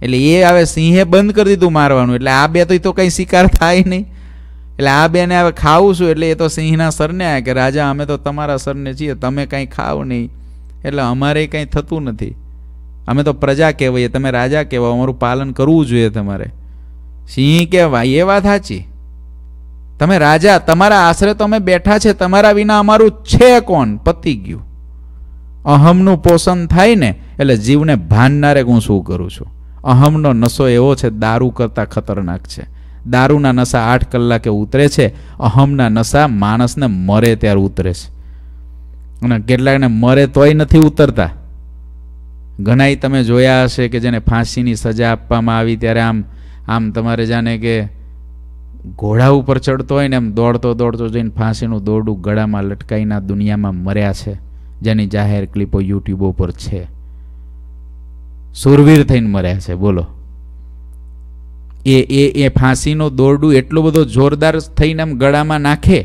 એટલે એ હવે સિંહે બંધ કરી દીધું મારવાનું એટલે આ બે તો એ તો કંઈ શિકાર થાય નહીં એટલે આ બેને હવે ખાવું છું એટલે એ તો સિંહના સરને આ કે રાજા અમે તો તમારા સરને છીએ તમે કાંઈ ખાવ નહીં એટલે અમારે કાંઈ થતું નથી અમે તો પ્રજા કહેવાય તમે રાજા કહેવાય અમારું પાલન કરવું જોઈએ તમારે સિંહ કહેવાય એ વાત સાચી તમે રાજા તમારા આશરે તો અમે બેઠા છે તમારા વિના અમારું છે કોણ પતી ગયું અહમનું પોષણ થાય ને એટલે જીવને ભાનનારે હું શું કરું છું અહમનો નશો એવો છે દારૂ કરતાં ખતરનાક છે દારૂના નશા આઠ કલાકે ઉતરે છે અહમના નશા માણસને મરે ત્યારે ઉતરે છે અને કેટલાકને મરે તોય નથી ઉતરતા ઘણાય તમે જોયા હશે કે જેને ફાંસીની સજા આપવામાં આવી ત્યારે આમ આમ તમારે જાણે કે ઘોડા ઉપર ચડતો હોય ને એમ દોડતો દોડતો જઈને ફાંસીનું દોરડું ગળામાં લટકાઈના દુનિયામાં મર્યા છે જેની જાહેર ક્લિપો યુટ્યુબ ઉપર છે સુરવીર થઈને મર્યા છે બોલો એ એ એ ફાંસીનો દોરડું એટલો બધો જોરદાર થઈને એમ ગળામાં નાખે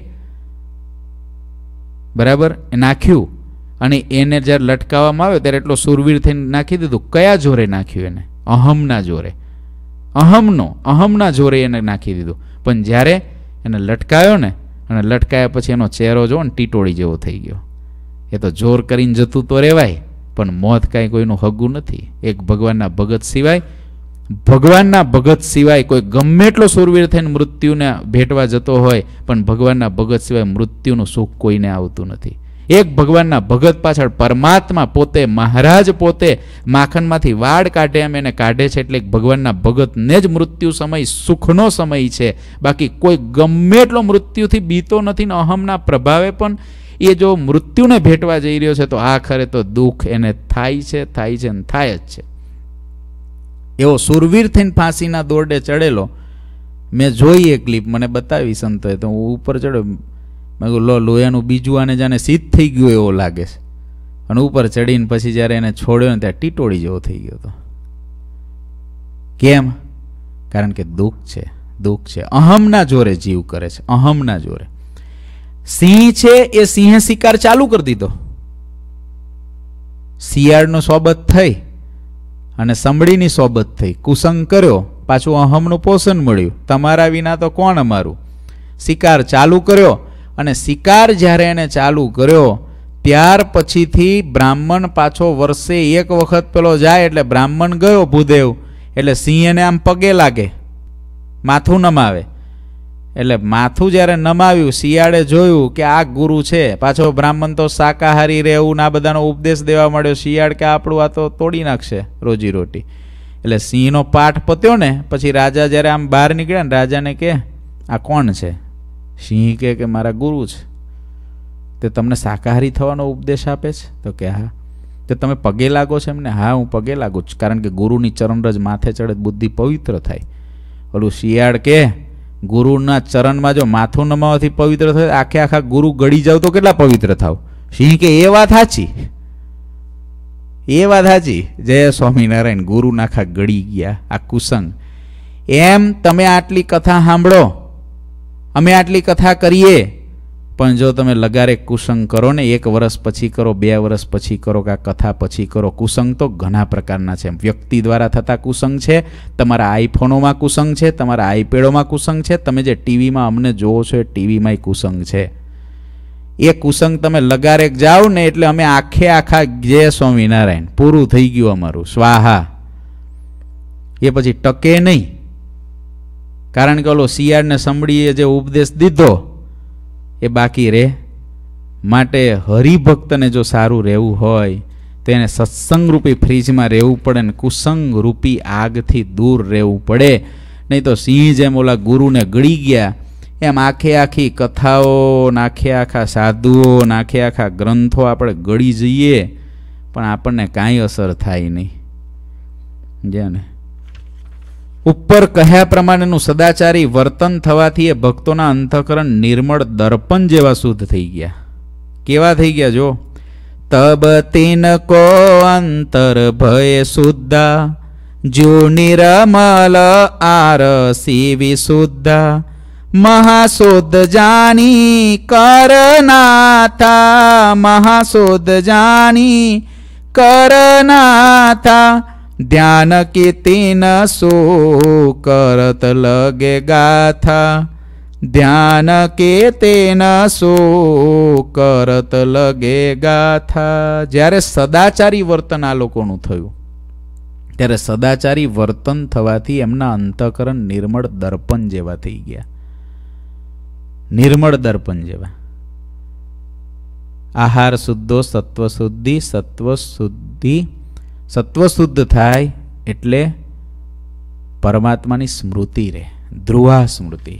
બરાબર નાખ્યું અને એને જ્યારે લટકાવવામાં આવે ત્યારે એટલો સુરવીર થઈને નાખી દીધું કયા જોરે નાખ્યું એને અહમના જોરે અહમનો અહમના જોરે એને નાખી દીધું પણ જ્યારે એને લટકાયો ને અને લટકાયા પછી એનો ચહેરો જો ને ટીટોળી જેવો થઈ ગયો એ તો જોર કરીને જતું તો રહેવાય પણ મોત કાંઈ કોઈનું હગું નથી એક ભગવાનના ભગત સિવાય ભગવાનના ભગત સિવાય કોઈ ગમે એટલો સુરવીર થઈને મૃત્યુને ભેટવા જતો હોય પણ ભગવાનના ભગત સિવાય મૃત્યુનું સુખ કોઈને આવતું નથી એક ભગવાનના ભગત પાછળ પરમાત્મા પોતે મહારાજ પોતે માખણમાંથી વાડ કાઢે એમ એને કાઢે છે એટલે ભગવાનના ભગતને જ મૃત્યુ સમય સુખનો સમય છે બાકી કોઈ ગમે એટલો મૃત્યુથી બીતો નથી ને અહમના પ્રભાવે પણ એ જો મૃત્યુને ભેટવા જઈ રહ્યો છે તો આખરે તો દુઃખ એને થાય છે થાય છે ને થાય જ છે એવો સુરવીર થઈને ફાંસીના દોરડે ચડેલો મેં જોઈ એ ક્લિપ મને બતાવી સંતોએ તો હું ઉપર ચડ્યો મેં કહું લો લોયાનું બીજું આને જાણે સીધ થઈ ગયું એવો લાગે છે અને ઉપર ચડીને પછી જ્યારે એને છોડ્યો ને ત્યાં ટીટોળી જેવો થઈ ગયો હતો કેમ કારણ કે દુઃખ છે દુઃખ છે અહમના જોરે જીવ કરે છે અહમના જોરે સિંહ છે એ સિંહે શિકાર ચાલુ કરી દીધો શિયાળનો સોબત થઈ અને સંભળીની સોબત થઈ કુસંગ કર્યો પાછું અહમનું પોષણ મળ્યું તમારા વિના તો કોણ અમારું શિકાર ચાલુ કર્યો અને શિકાર જ્યારે એને ચાલુ કર્યો ત્યાર પછીથી બ્રાહ્મણ પાછો વર્ષે એક વખત પેલો જાય એટલે બ્રાહ્મણ ગયો ભૂદેવ એટલે સિંહ એને આમ પગે લાગે માથું નમાવે એટલે માથું જ્યારે નમાવ્યું શિયાળે જોયું કે આ ગુરુ છે પાછો બ્રાહ્મણ તો શાકાહારી રહેવું ના બધાનો ઉપદેશ દેવા મળ્યો શિયાળ કે આપણું આ તો તોડી નાખશે રોજીરોટી એટલે સિંહનો પાઠ પત્યો ને પછી રાજા જ્યારે આમ બહાર નીકળ્યા ને રાજાને કે આ કોણ છે સિંહ કહે કે મારા ગુરુ છે તે તમને શાકાહારી થવાનો ઉપદેશ આપે છે તો કે હા તે તમે પગે લાગો છો એમને હા હું પગે લાગુ છું કારણ કે ગુરુની ચરણરજ માથે ચડે બુદ્ધિ પવિત્ર થાય ઓલું શિયાળ કે ગુરુના ચરણમાં જો માથું નમાવાથી પવિત્ર થાય આખે આખા ગુરુ ગળી જાવ તો કેટલા પવિત્ર થાવ સિંહ કે એ વાત સાચી એ વાત સાચી જય સ્વામિનારાયણ ગુરુ નાખા ગળી ગયા આ કુસંગ એમ તમે આટલી કથા સાંભળો અમે આટલી કથા કરીએ પણ જો તમે લગારે કુસંગ કરો ને એક વર્ષ પછી કરો બે વર્ષ પછી કરો કે આ કથા પછી કરો કુસંગ તો ઘણા પ્રકારના છે વ્યક્તિ દ્વારા થતા કુસંગ છે તમારા આઈફોનોમાં કુસંગ છે તમારા આઈપેડોમાં કુસંગ છે તમે જે ટીવીમાં અમને જોવો છો એ ટીવીમાંય કુસંગ છે એ કુસંગ તમે લગારે જાઓ ને એટલે અમે આખે આખા જય સ્વામિનારાયણ પૂરું થઈ ગયું અમારું સ્વાહા એ પછી ટકે નહીં કારણ કે ઓલો શિયાળને સંભળીએ જે ઉપદેશ દીધો એ બાકી રહે માટે હરિભક્તને જો સારું રહેવું હોય તો એને સત્સંગરૂપી ફ્રીજમાં રહેવું પડે ને કુસંગરૂપી આગથી દૂર રહેવું પડે નહીં તો સિંહ જેમ ઓલા ગુરુને ગળી ગયા એમ આખે આખી કથાઓ નાખે આખા સાધુઓ નાખે આખા ગ્રંથો આપણે ગળી જઈએ પણ આપણને કાંઈ અસર થાય નહીં જે ને ઉપર કહ્યા પ્રમાણેનું સદાચારી વર્તન થવાથી એ ભક્તોના અંતઃકરણ નિર્મળ દર્પણ જેવા શુદ્ધ થઈ ગયા કેવા થઈ ગયા જો તબ તિન કો અંતર ભય શુદ્ધા જ્યુ નિરમલ આરસી વિશુદ્ધા મહાશોધ જાની કરનાથા મહાશોધ જાની કરનાથા ધ્યાન કીર્તિન સો કરત લગે ગાથા ધ્યાન કે તેના સો કરત લગે ગાથા જ્યારે સદાચારી વર્તન આ લોકોનું થયું ત્યારે સદાચારી વર્તન થવાથી એમના અંતઃકરણ નિર્મળ દર્પણ જેવા થઈ ગયા નિર્મળ દર્પણ જેવા આહાર શુદ્ધો સત્વ શુદ્ધિ સત્વ શુદ્ધિ સત્વ શુદ્ધ થાય એટલે પરમાત્માની સ્મૃતિ રહે ધ્રુવા સ્મૃતિ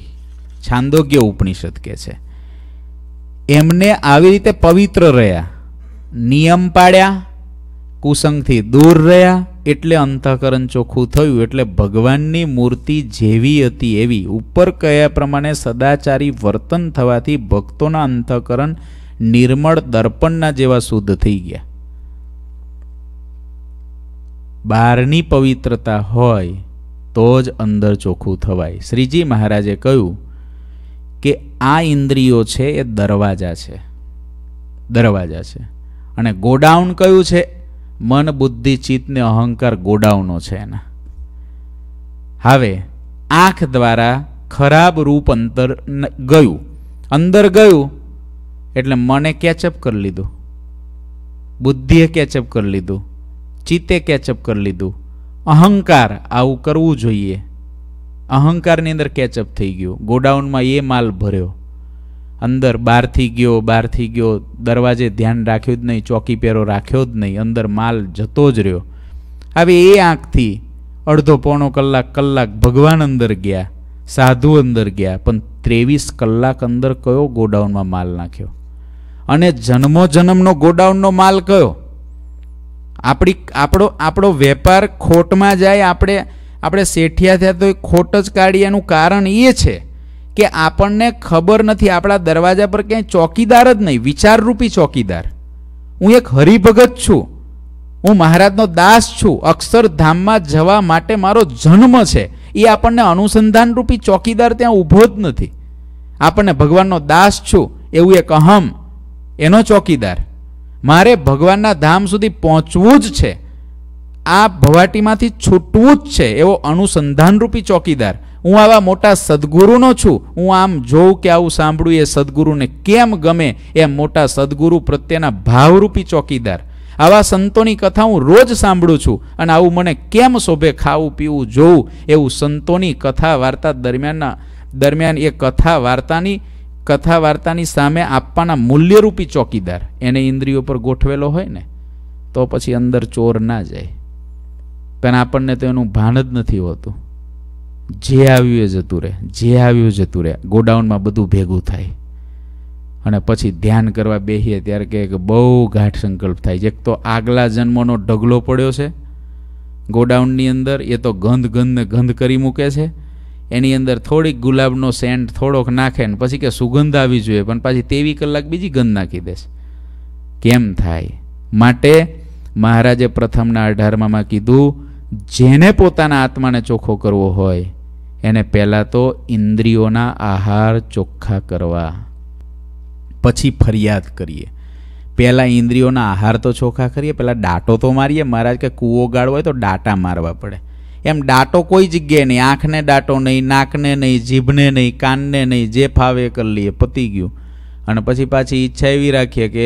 છાંદોગ્ય ઉપનિષદ કે છે એમને આવી રીતે પવિત્ર રહ્યા નિયમ પાડ્યા કુસંગથી દૂર રહ્યા એટલે અંતઃકરણ ચોખ્ખું થયું એટલે ભગવાનની મૂર્તિ જેવી હતી એવી ઉપર કયા પ્રમાણે સદાચારી વર્તન થવાથી ભક્તોના અંતઃકરણ નિર્મળ દર્પણના જેવા શુદ્ધ થઈ ગયા બહારની પવિત્રતા હોય તો જ અંદર ચોખ્ખું થવાય શ્રીજી મહારાજે કહ્યું કે આ ઇન્દ્રિયો છે એ દરવાજા છે દરવાજા છે અને ગોડાઉન કયું છે મન બુદ્ધિ ચિત્તને અહંકાર ગોડાઉનો છે એના હવે આંખ દ્વારા ખરાબ રૂપ અંતર ગયું અંદર ગયું એટલે મને કેચઅપ કરી લીધું બુદ્ધિએ કેચઅપ કરી લીધું ચિત્તે કેચઅપ કરી લીધું અહંકાર આવું કરવું જોઈએ અહંકારની અંદર કેચઅપ થઈ ગયો ગોડાઉનમાં એ માલ ભર્યો અંદર બહારથી ગયો બહારથી ગયો દરવાજે ધ્યાન રાખ્યું જ નહીં ચોકી પહેરો રાખ્યો જ નહીં અંદર માલ જતો જ રહ્યો હવે એ આંખથી અડધો પોણો કલાક કલાક ભગવાન અંદર ગયા સાધુ અંદર ગયા પણ ત્રેવીસ કલાક અંદર કયો ગોડાઉનમાં માલ નાખ્યો અને જન્મો જન્મનો ગોડાઉનનો માલ કયો આપણી આપણો આપણો વેપાર ખોટમાં જાય આપણે આપણે શેઠિયા થયા તો એ ખોટ જ કાઢીએ એનું કારણ એ છે કે આપણને ખબર નથી આપણા દરવાજા પર ક્યાંય ચોકીદાર જ નહીં વિચારરૂપી ચોકીદાર હું એક હરિભગત છું હું મહારાજનો દાસ છું અક્ષરધામમાં જવા માટે મારો જન્મ છે એ આપણને અનુસંધાન રૂપી ચોકીદાર ત્યાં ઊભો જ નથી આપણને ભગવાનનો દાસ છું એવું એક અહમ એનો ચોકીદાર મારે ભગવાનના ધામ સુધી પહોંચવું જ છે આ ભવાટીમાંથી છૂટવું જ છે એવો અનુસંધાનરૂપી ચોકીદાર હું આવા મોટા સદગુરુનો છું હું આમ જોઉં કે આવું સાંભળું એ સદગુરુને કેમ ગમે એ મોટા સદગુરુ પ્રત્યેના ભાવરૂપી ચોકીદાર આવા સંતોની કથા હું રોજ સાંભળું છું અને આવું મને કેમ શોભે ખાવું પીવું જોવું એવું સંતોની કથા વાર્તા દરમિયાનના દરમિયાન એ કથા વાર્તાની કથા વાર્તાની સામે આપવાના મૂલ્યરૂપી ચોકીદાર એને ઇન્દ્રિયો પર ગોઠવેલો હોય ને તો પછી અંદર ચોર ના જાય પણ આપણને તો એનું ભાન જ નથી હોતું જે આવ્યું એ જતું રહે જે આવ્યું જતું રહે ગોડાઉનમાં બધું ભેગું થાય અને પછી ધ્યાન કરવા બેસીએ ત્યારે કે એક બહુ ગાઢ સંકલ્પ થાય છે એક તો આગલા જન્મનો ઢગલો પડ્યો છે ગોડાઉનની અંદર એ તો ગંધ ગંધને ગંધ કરી મૂકે છે એની અંદર થોડીક ગુલાબનો સેન્ટ થોડોક નાખે ને પછી કે સુગંધ આવી જોઈએ પણ પાછી તેવી કલાક બીજી ગંધ નાખી દેશે કેમ થાય માટે મહારાજે પ્રથમના અઢારમાં કીધું જેને પોતાના આત્માને ચોખ્ખો કરવો હોય એને પહેલાં તો ઇન્દ્રિયોના આહાર ચોખ્ખા કરવા પછી ફરિયાદ કરીએ પહેલાં ઇન્દ્રિયોના આહાર તો ચોખ્ખા કરીએ પહેલાં ડાટો તો મારીએ મહારાજ કે કૂવો ગાળવો હોય તો ડાટા મારવા પડે એમ દાંટો કોઈ જગ્યાએ નહીં આંખને દાંટો નહીં નાકને નહીં જીભને નહીં કાનને નહીં જે ફાવે કરી લઈએ પતી ગયું અને પછી પાછી ઈચ્છા એવી રાખીએ કે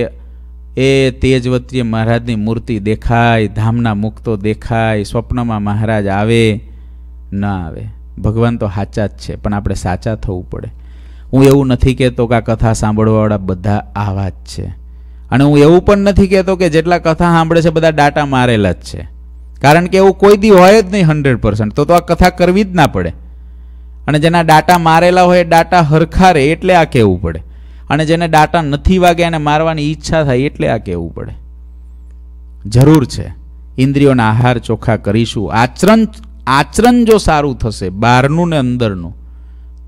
એ તેજ વચ્ચે મહારાજની મૂર્તિ દેખાય ધામના મુક્તો દેખાય સ્વપ્નમાં મહારાજ આવે ન આવે ભગવાન તો સાચા જ છે પણ આપણે સાચા થવું પડે હું એવું નથી કહેતો કે આ કથા સાંભળવાવાળા બધા આવા જ છે અને હું એવું પણ નથી કહેતો કે જેટલા કથા સાંભળે છે બધા ડાટા મારેલા જ છે કારણ કે એવું કોઈ દી હોય જ નહીં હંડ્રેડ પર્સન્ટ તો તો આ કથા કરવી જ ના પડે અને જેના ડાટા મારેલા હોય ડાટા હરખા રહે એટલે આ કહેવું પડે અને જેને ડાટા નથી વાગે એને મારવાની ઈચ્છા થાય એટલે આ કહેવું પડે જરૂર છે ઇન્દ્રિયોના આહાર ચોખ્ખા કરીશું આચરણ આચરણ જો સારું થશે બહારનું ને અંદરનું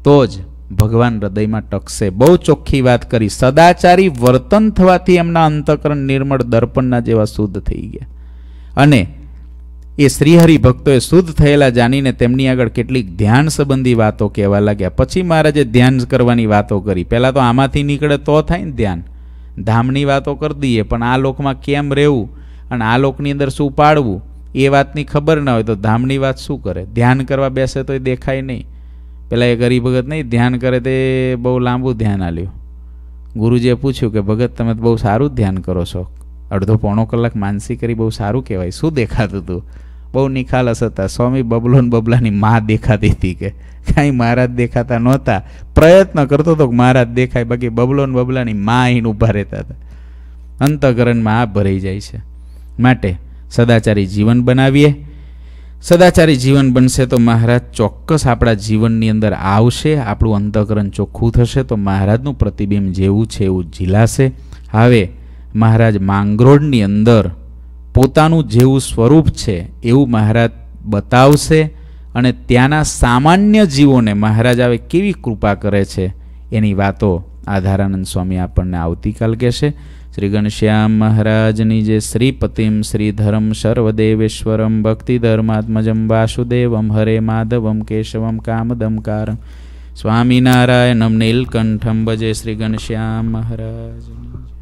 તો જ ભગવાન હૃદયમાં ટકશે બહુ ચોખ્ખી વાત કરી સદાચારી વર્તન થવાથી એમના અંતકરણ નિર્મળ દર્પણના જેવા શુદ્ધ થઈ ગયા અને એ શ્રીહરિ ભક્તોએ શુદ્ધ થયેલા જાણીને તેમની આગળ કેટલીક ધ્યાન સંબંધી વાતો કહેવા લાગ્યા પછી મહારાજે ધ્યાન કરવાની વાતો કરી પહેલાં તો આમાંથી નીકળે તો થાય ને ધ્યાન ધામની વાતો કરી દઈએ પણ આ લોકમાં કેમ રહેવું અને આ લોકની અંદર શું પાડવું એ વાતની ખબર ના હોય તો ધામની વાત શું કરે ધ્યાન કરવા બેસે તો એ દેખાય નહીં પહેલાં એ ગરીબ ભગત નહીં ધ્યાન કરે તે બહુ લાંબુ ધ્યાન આલ્યું ગુરુજીએ પૂછ્યું કે ભગત તમે બહુ સારું ધ્યાન કરો છો અડધો પોણો કલાક માનસી કરી બહુ સારું કહેવાય શું દેખાતું હતું બહુ નિખાલસ હતા સ્વામી બબલોન બબલાની માં દેખાતી હતી કે કાંઈ મહારાજ દેખાતા નહોતા પ્રયત્ન કરતો હતો કે મહારાજ દેખાય બાકી બબલોન બબલાની મા અહીં ઊભા રહેતા હતા અંતકરણમાં આ ભરાઈ જાય છે માટે સદાચારી જીવન બનાવીએ સદાચારી જીવન બનશે તો મહારાજ ચોક્કસ આપણા જીવનની અંદર આવશે આપણું અંતઃકરણ ચોખ્ખું થશે તો મહારાજનું પ્રતિબિંબ જેવું છે એવું ઝીલાશે હવે મહારાજ માંગરોળની અંદર પોતાનું જેવું સ્વરૂપ છે એવું મહારાજ બતાવશે અને ત્યાંના સામાન્ય જીવોને મહારાજ આવે કેવી કૃપા કરે છે એની વાતો આધારાનંદ સ્વામી આપણને આવતીકાલ કહેશે શ્રી ઘનશ્યામ મહારાજની જે શ્રીપતિમ શ્રીધરમ સર્વદેવેશ્વરમ ભક્તિ ધર્માત્મજમ વાસુદેવમ હરે માધવમ કેશવમ કામદમકારમ સ્વામિનારાયણમ નીલકંઠમ ભજે શ્રી ઘનશ્યામ મહારાજની